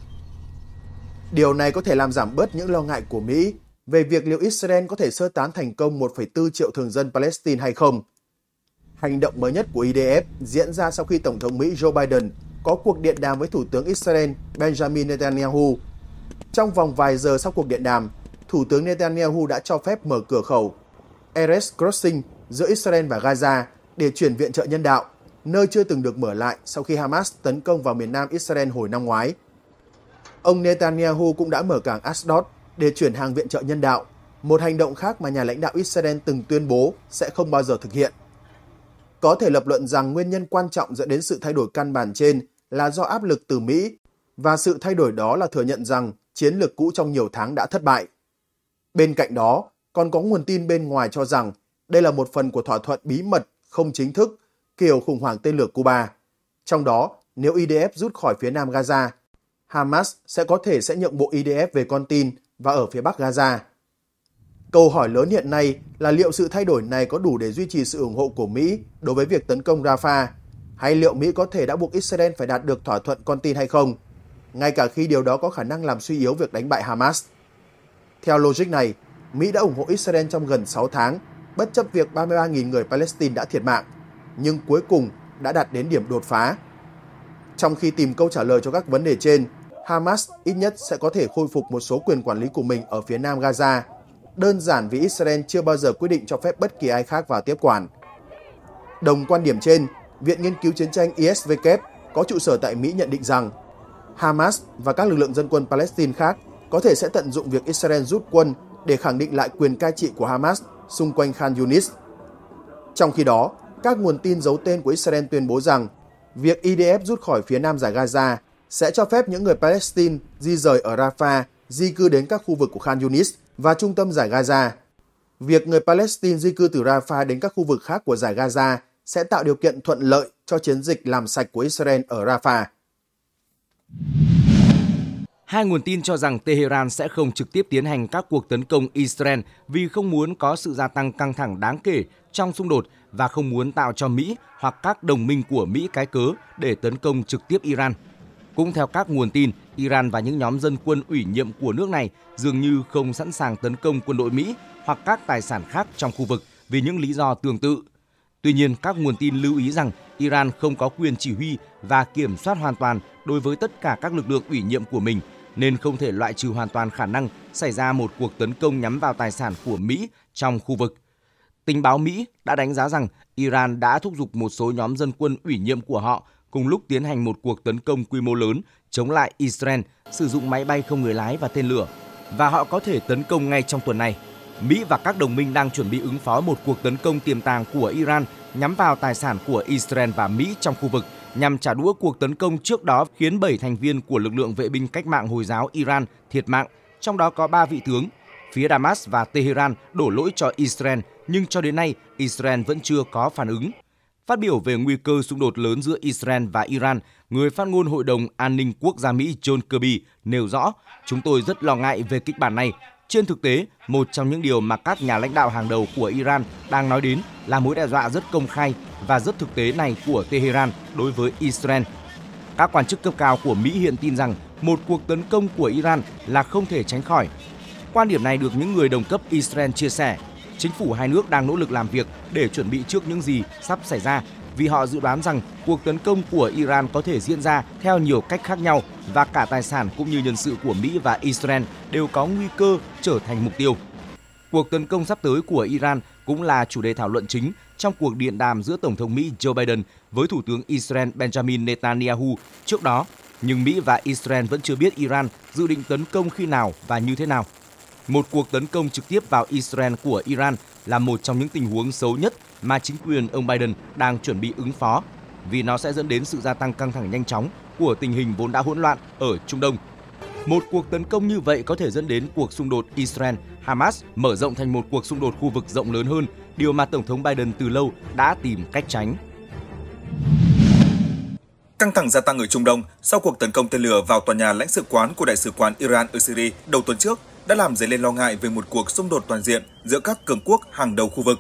[SPEAKER 3] Điều này có thể làm giảm bớt những lo ngại của Mỹ về việc liệu Israel có thể sơ tán thành công 1,4 triệu thường dân Palestine hay không. Hành động mới nhất của IDF diễn ra sau khi Tổng thống Mỹ Joe Biden có cuộc điện đàm với Thủ tướng Israel Benjamin Netanyahu. Trong vòng vài giờ sau cuộc điện đàm, Thủ tướng Netanyahu đã cho phép mở cửa khẩu Erez Crossing giữa Israel và Gaza để chuyển viện trợ nhân đạo, nơi chưa từng được mở lại sau khi Hamas tấn công vào miền nam Israel hồi năm ngoái. Ông Netanyahu cũng đã mở cảng Ashdod để chuyển hàng viện trợ nhân đạo, một hành động khác mà nhà lãnh đạo Israel từng tuyên bố sẽ không bao giờ thực hiện. Có thể lập luận rằng nguyên nhân quan trọng dẫn đến sự thay đổi căn bản trên là do áp lực từ Mỹ và sự thay đổi đó là thừa nhận rằng chiến lược cũ trong nhiều tháng đã thất bại. Bên cạnh đó, còn có nguồn tin bên ngoài cho rằng đây là một phần của thỏa thuận bí mật không chính thức kiểu khủng hoảng tên lửa Cuba. Trong đó, nếu IDF rút khỏi phía nam Gaza, Hamas sẽ có thể sẽ nhượng bộ IDF e về con tin và ở phía bắc Gaza. Câu hỏi lớn hiện nay là liệu sự thay đổi này có đủ để duy trì sự ủng hộ của Mỹ đối với việc tấn công Rafah, hay liệu Mỹ có thể đã buộc Israel phải đạt được thỏa thuận con tin hay không, ngay cả khi điều đó có khả năng làm suy yếu việc đánh bại Hamas. Theo logic này, Mỹ đã ủng hộ Israel trong gần 6 tháng, bất chấp việc 33.000 người Palestine đã thiệt mạng, nhưng cuối cùng đã đạt đến điểm đột phá. Trong khi tìm câu trả lời cho các vấn đề trên, Hamas ít nhất sẽ có thể khôi phục một số quyền quản lý của mình ở phía nam Gaza, đơn giản vì Israel chưa bao giờ quyết định cho phép bất kỳ ai khác vào tiếp quản. Đồng quan điểm trên, Viện Nghiên cứu Chiến tranh ISVK có trụ sở tại Mỹ nhận định rằng Hamas và các lực lượng dân quân Palestine khác có thể sẽ tận dụng việc Israel rút quân để khẳng định lại quyền cai trị của Hamas xung quanh Khan Yunis. Trong khi đó, các nguồn tin giấu tên của Israel tuyên bố rằng việc IDF rút khỏi phía nam giải Gaza sẽ cho phép những người Palestine di rời ở Rafah di cư đến các khu vực của Khan Yunis và trung tâm giải Gaza. Việc người Palestine di cư từ Rafah đến các khu vực khác của giải Gaza sẽ tạo điều kiện thuận lợi cho chiến dịch làm sạch của Israel ở Rafah.
[SPEAKER 1] Hai nguồn tin cho rằng Tehran sẽ không trực tiếp tiến hành các cuộc tấn công Israel vì không muốn có sự gia tăng căng thẳng đáng kể trong xung đột và không muốn tạo cho Mỹ hoặc các đồng minh của Mỹ cái cớ để tấn công trực tiếp Iran – cũng theo các nguồn tin, Iran và những nhóm dân quân ủy nhiệm của nước này dường như không sẵn sàng tấn công quân đội Mỹ hoặc các tài sản khác trong khu vực vì những lý do tương tự. Tuy nhiên, các nguồn tin lưu ý rằng Iran không có quyền chỉ huy và kiểm soát hoàn toàn đối với tất cả các lực lượng ủy nhiệm của mình, nên không thể loại trừ hoàn toàn khả năng xảy ra một cuộc tấn công nhắm vào tài sản của Mỹ trong khu vực. Tình báo Mỹ đã đánh giá rằng Iran đã thúc giục một số nhóm dân quân ủy nhiệm của họ cùng lúc tiến hành một cuộc tấn công quy mô lớn chống lại Israel sử dụng máy bay không người lái và tên lửa và họ có thể tấn công ngay trong tuần này. Mỹ và các đồng minh đang chuẩn bị ứng phó một cuộc tấn công tiềm tàng của Iran nhắm vào tài sản của Israel và Mỹ trong khu vực nhằm trả đũa cuộc tấn công trước đó khiến 7 thành viên của lực lượng vệ binh cách mạng Hồi giáo Iran thiệt mạng, trong đó có 3 vị tướng. Phía Damas và Tehran đổ lỗi cho Israel, nhưng cho đến nay Israel vẫn chưa có phản ứng. Phát biểu về nguy cơ xung đột lớn giữa Israel và Iran, người phát ngôn Hội đồng An ninh Quốc gia Mỹ John Kirby nêu rõ, chúng tôi rất lo ngại về kịch bản này. Trên thực tế, một trong những điều mà các nhà lãnh đạo hàng đầu của Iran đang nói đến là mối đe dọa rất công khai và rất thực tế này của Tehran đối với Israel. Các quan chức cấp cao của Mỹ hiện tin rằng một cuộc tấn công của Iran là không thể tránh khỏi. Quan điểm này được những người đồng cấp Israel chia sẻ Chính phủ hai nước đang nỗ lực làm việc để chuẩn bị trước những gì sắp xảy ra vì họ dự đoán rằng cuộc tấn công của Iran có thể diễn ra theo nhiều cách khác nhau và cả tài sản cũng như nhân sự của Mỹ và Israel đều có nguy cơ trở thành mục tiêu. Cuộc tấn công sắp tới của Iran cũng là chủ đề thảo luận chính trong cuộc điện đàm giữa Tổng thống Mỹ Joe Biden với Thủ tướng Israel Benjamin Netanyahu trước đó, nhưng Mỹ và Israel vẫn chưa biết Iran dự định tấn công khi nào và như thế nào. Một cuộc tấn công trực tiếp vào Israel của Iran là một trong những tình huống xấu nhất mà chính quyền ông Biden đang chuẩn bị ứng phó vì nó sẽ dẫn đến sự gia tăng căng thẳng nhanh chóng của tình hình vốn đã hỗn loạn ở Trung Đông. Một cuộc tấn công như vậy có thể dẫn đến cuộc xung đột Israel-Hamas mở rộng thành một cuộc xung đột khu vực rộng lớn hơn, điều mà Tổng thống Biden từ lâu đã tìm cách tránh.
[SPEAKER 4] Căng thẳng gia tăng ở Trung Đông sau cuộc tấn công tên lửa vào tòa nhà lãnh sự quán của Đại sứ quán Iran ở Syria đầu tuần trước đã làm dấy lên lo ngại về một cuộc xung đột toàn diện giữa các cường quốc hàng đầu khu vực.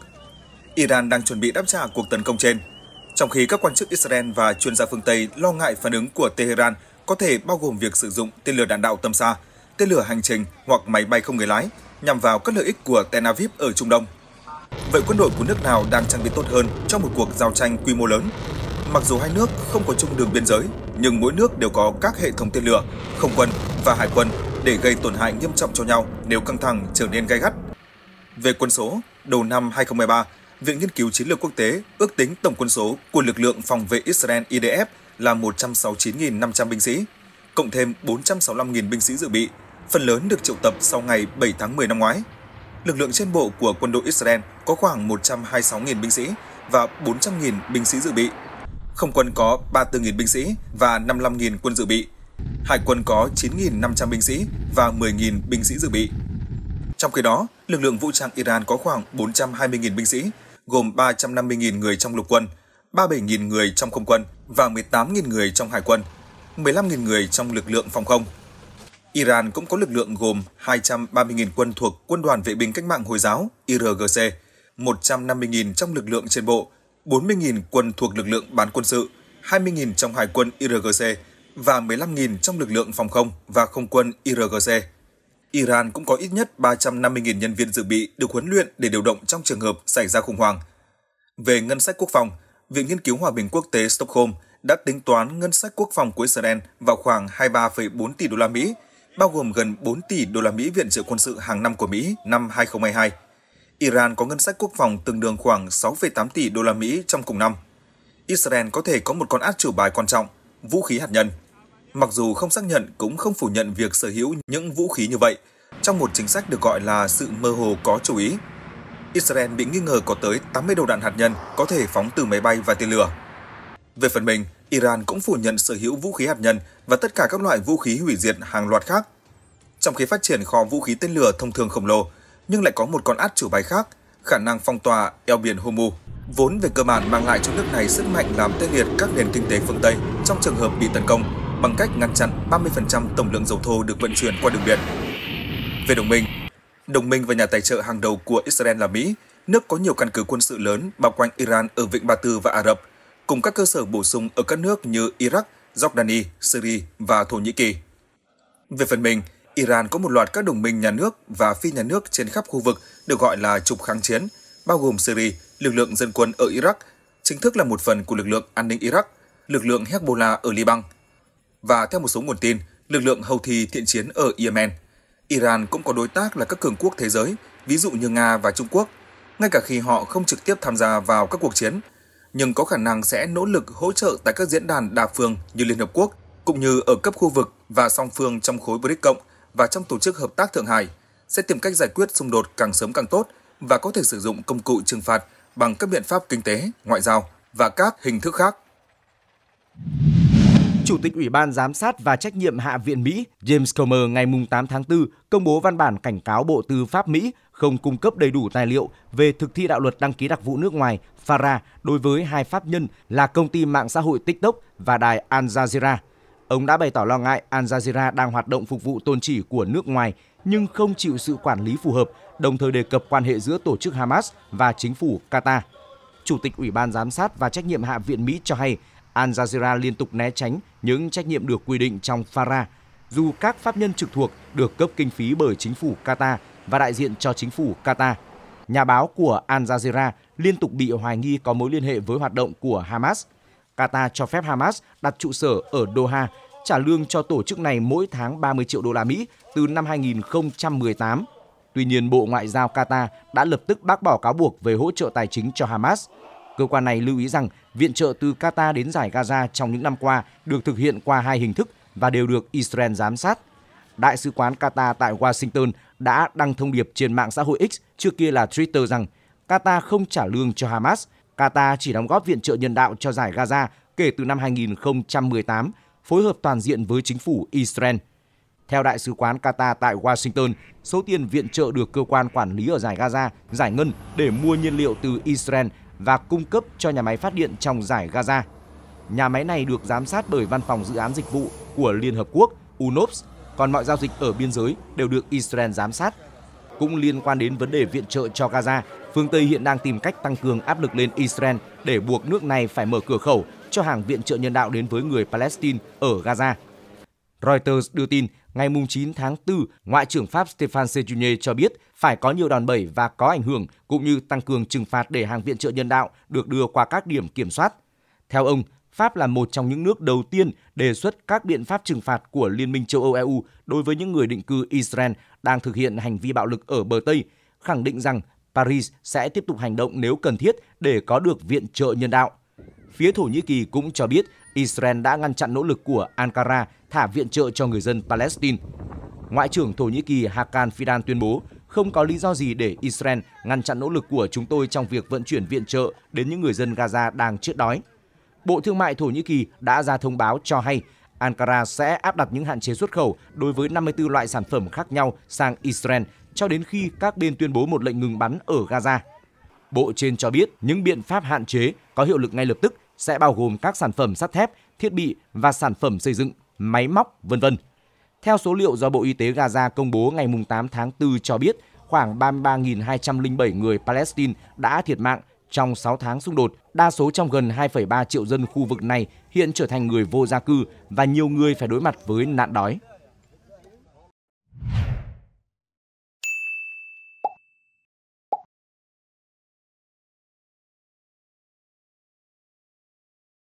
[SPEAKER 4] Iran đang chuẩn bị đáp trả cuộc tấn công trên, trong khi các quan chức Israel và chuyên gia phương Tây lo ngại phản ứng của Tehran có thể bao gồm việc sử dụng tên lửa đạn đạo tầm xa, tên lửa hành trình hoặc máy bay không người lái nhằm vào các lợi ích của Tel Aviv ở Trung Đông. Vậy quân đội của nước nào đang trang bị tốt hơn cho một cuộc giao tranh quy mô lớn Mặc dù hai nước không có chung đường biên giới, nhưng mỗi nước đều có các hệ thống tên lửa, không quân và hải quân để gây tổn hại nghiêm trọng cho nhau nếu căng thẳng trở nên gay gắt. Về quân số, đầu năm 2013, Viện Nghiên cứu Chiến lược Quốc tế ước tính tổng quân số của lực lượng phòng vệ Israel IDF là 169.500 binh sĩ, cộng thêm 465.000 binh sĩ dự bị, phần lớn được triệu tập sau ngày 7 tháng 10 năm ngoái. Lực lượng trên bộ của quân đội Israel có khoảng 126.000 binh sĩ và 400.000 binh sĩ dự bị, không quân có 34.000 binh sĩ và 55.000 quân dự bị, hải quân có 9.500 binh sĩ và 10.000 binh sĩ dự bị. Trong khi đó, lực lượng vũ trang Iran có khoảng 420.000 binh sĩ, gồm 350.000 người trong lục quân, 37.000 người trong không quân và 18.000 người trong hải quân, 15.000 người trong lực lượng phòng không. Iran cũng có lực lượng gồm 230.000 quân thuộc Quân đoàn Vệ binh Cách mạng Hồi giáo IRGC, 150.000 trong lực lượng trên bộ 40.000 quân thuộc lực lượng bán quân sự, 20.000 trong hải quân IRGC và 15.000 trong lực lượng phòng không và không quân IRGC. Iran cũng có ít nhất 350.000 nhân viên dự bị được huấn luyện để điều động trong trường hợp xảy ra khủng hoảng. Về ngân sách quốc phòng, Viện Nghiên cứu Hòa bình Quốc tế Stockholm đã tính toán ngân sách quốc phòng của Israel vào khoảng 23,4 tỷ đô la Mỹ, bao gồm gần 4 tỷ đô la Mỹ viện trợ quân sự hàng năm của Mỹ năm 2022. Iran có ngân sách quốc phòng tương đương khoảng 6,8 tỷ đô la Mỹ trong cùng năm. Israel có thể có một con át chủ bài quan trọng, vũ khí hạt nhân. Mặc dù không xác nhận cũng không phủ nhận việc sở hữu những vũ khí như vậy trong một chính sách được gọi là sự mơ hồ có chú ý. Israel bị nghi ngờ có tới 80 đầu đạn hạt nhân có thể phóng từ máy bay và tên lửa. Về phần mình, Iran cũng phủ nhận sở hữu vũ khí hạt nhân và tất cả các loại vũ khí hủy diệt hàng loạt khác. Trong khi phát triển kho vũ khí tên lửa thông thường khổng lồ, nhưng lại có một con át chủ bài khác, khả năng phong tỏa eo biển Hormuz vốn về cơ bản mang lại cho nước này sức mạnh làm tê liệt các nền kinh tế phương Tây trong trường hợp bị tấn công bằng cách ngăn chặn 30% tổng lượng dầu thô được vận chuyển qua đường biển. Về đồng minh, đồng minh và nhà tài trợ hàng đầu của Israel là Mỹ, nước có nhiều căn cứ quân sự lớn bao quanh Iran ở Vịnh Ba Tư và Ả Rập, cùng các cơ sở bổ sung ở các nước như Iraq, Jordani, Syria và Thổ Nhĩ Kỳ. Về phần mình, Iran có một loạt các đồng minh nhà nước và phi nhà nước trên khắp khu vực được gọi là trục kháng chiến, bao gồm Syria, lực lượng dân quân ở Iraq, chính thức là một phần của lực lượng an ninh Iraq, lực lượng Hezbollah ở Liban và theo một số nguồn tin, lực lượng Houthi thiện chiến ở Yemen. Iran cũng có đối tác là các cường quốc thế giới, ví dụ như Nga và Trung Quốc, ngay cả khi họ không trực tiếp tham gia vào các cuộc chiến, nhưng có khả năng sẽ nỗ lực hỗ trợ tại các diễn đàn đa phương như Liên Hợp Quốc, cũng như ở cấp khu vực và song phương trong khối BRICS cộng – và trong tổ chức hợp tác Thượng Hải sẽ tìm cách giải quyết xung đột càng sớm càng tốt và có thể sử dụng công cụ trừng phạt bằng các biện pháp kinh tế, ngoại giao và các hình thức khác.
[SPEAKER 1] Chủ tịch Ủy ban Giám sát và Trách nhiệm Hạ viện Mỹ James Comer ngày 8 tháng 4 công bố văn bản cảnh cáo Bộ Tư pháp Mỹ không cung cấp đầy đủ tài liệu về thực thi đạo luật đăng ký đặc vụ nước ngoài FARA đối với hai pháp nhân là công ty mạng xã hội TikTok và đài Al Jazeera – Ông đã bày tỏ lo ngại Al Jazeera đang hoạt động phục vụ tôn chỉ của nước ngoài nhưng không chịu sự quản lý phù hợp, đồng thời đề cập quan hệ giữa tổ chức Hamas và chính phủ Qatar. Chủ tịch Ủy ban Giám sát và Trách nhiệm Hạ viện Mỹ cho hay Al Jazeera liên tục né tránh những trách nhiệm được quy định trong FARA, dù các pháp nhân trực thuộc được cấp kinh phí bởi chính phủ Qatar và đại diện cho chính phủ Qatar. Nhà báo của Al Jazeera liên tục bị hoài nghi có mối liên hệ với hoạt động của Hamas – Qatar cho phép Hamas đặt trụ sở ở Doha, trả lương cho tổ chức này mỗi tháng 30 triệu đô la Mỹ từ năm 2018. Tuy nhiên, Bộ Ngoại giao Qatar đã lập tức bác bỏ cáo buộc về hỗ trợ tài chính cho Hamas. Cơ quan này lưu ý rằng viện trợ từ Qatar đến giải Gaza trong những năm qua được thực hiện qua hai hình thức và đều được Israel giám sát. Đại sứ quán Qatar tại Washington đã đăng thông điệp trên mạng xã hội X, trước kia là Twitter rằng Qatar không trả lương cho Hamas Qatar chỉ đóng góp viện trợ nhân đạo cho giải Gaza kể từ năm 2018, phối hợp toàn diện với chính phủ Israel. Theo Đại sứ quán Qatar tại Washington, số tiền viện trợ được cơ quan quản lý ở giải Gaza giải ngân để mua nhiên liệu từ Israel và cung cấp cho nhà máy phát điện trong giải Gaza. Nhà máy này được giám sát bởi Văn phòng Dự án Dịch vụ của Liên Hợp Quốc UNOPS, còn mọi giao dịch ở biên giới đều được Israel giám sát cũng liên quan đến vấn đề viện trợ cho Gaza, phương Tây hiện đang tìm cách tăng cường áp lực lên Israel để buộc nước này phải mở cửa khẩu cho hàng viện trợ nhân đạo đến với người Palestine ở Gaza. Reuters đưa tin, ngày 9 tháng 4, Ngoại trưởng Pháp Stéphane Séjourné cho biết phải có nhiều đòn bẩy và có ảnh hưởng, cũng như tăng cường trừng phạt để hàng viện trợ nhân đạo được đưa qua các điểm kiểm soát. Theo ông, Pháp là một trong những nước đầu tiên đề xuất các biện pháp trừng phạt của Liên minh châu Âu EU đối với những người định cư Israel đang thực hiện hành vi bạo lực ở bờ Tây, khẳng định rằng Paris sẽ tiếp tục hành động nếu cần thiết để có được viện trợ nhân đạo. Phía Thổ Nhĩ Kỳ cũng cho biết Israel đã ngăn chặn nỗ lực của Ankara thả viện trợ cho người dân Palestine. Ngoại trưởng Thổ Nhĩ Kỳ Hakan Fidan tuyên bố không có lý do gì để Israel ngăn chặn nỗ lực của chúng tôi trong việc vận chuyển viện trợ đến những người dân Gaza đang chết đói. Bộ Thương mại Thổ Nhĩ Kỳ đã ra thông báo cho hay Ankara sẽ áp đặt những hạn chế xuất khẩu đối với 54 loại sản phẩm khác nhau sang Israel cho đến khi các bên tuyên bố một lệnh ngừng bắn ở Gaza. Bộ trên cho biết những biện pháp hạn chế có hiệu lực ngay lập tức sẽ bao gồm các sản phẩm sắt thép, thiết bị và sản phẩm xây dựng, máy móc, vân vân. Theo số liệu do Bộ Y tế Gaza công bố ngày 8 tháng 4 cho biết, khoảng 33.207 người Palestine đã thiệt mạng trong 6 tháng xung đột, đa số trong gần 2,3 triệu dân khu vực này hiện trở thành người vô gia cư và nhiều người phải đối mặt với nạn đói.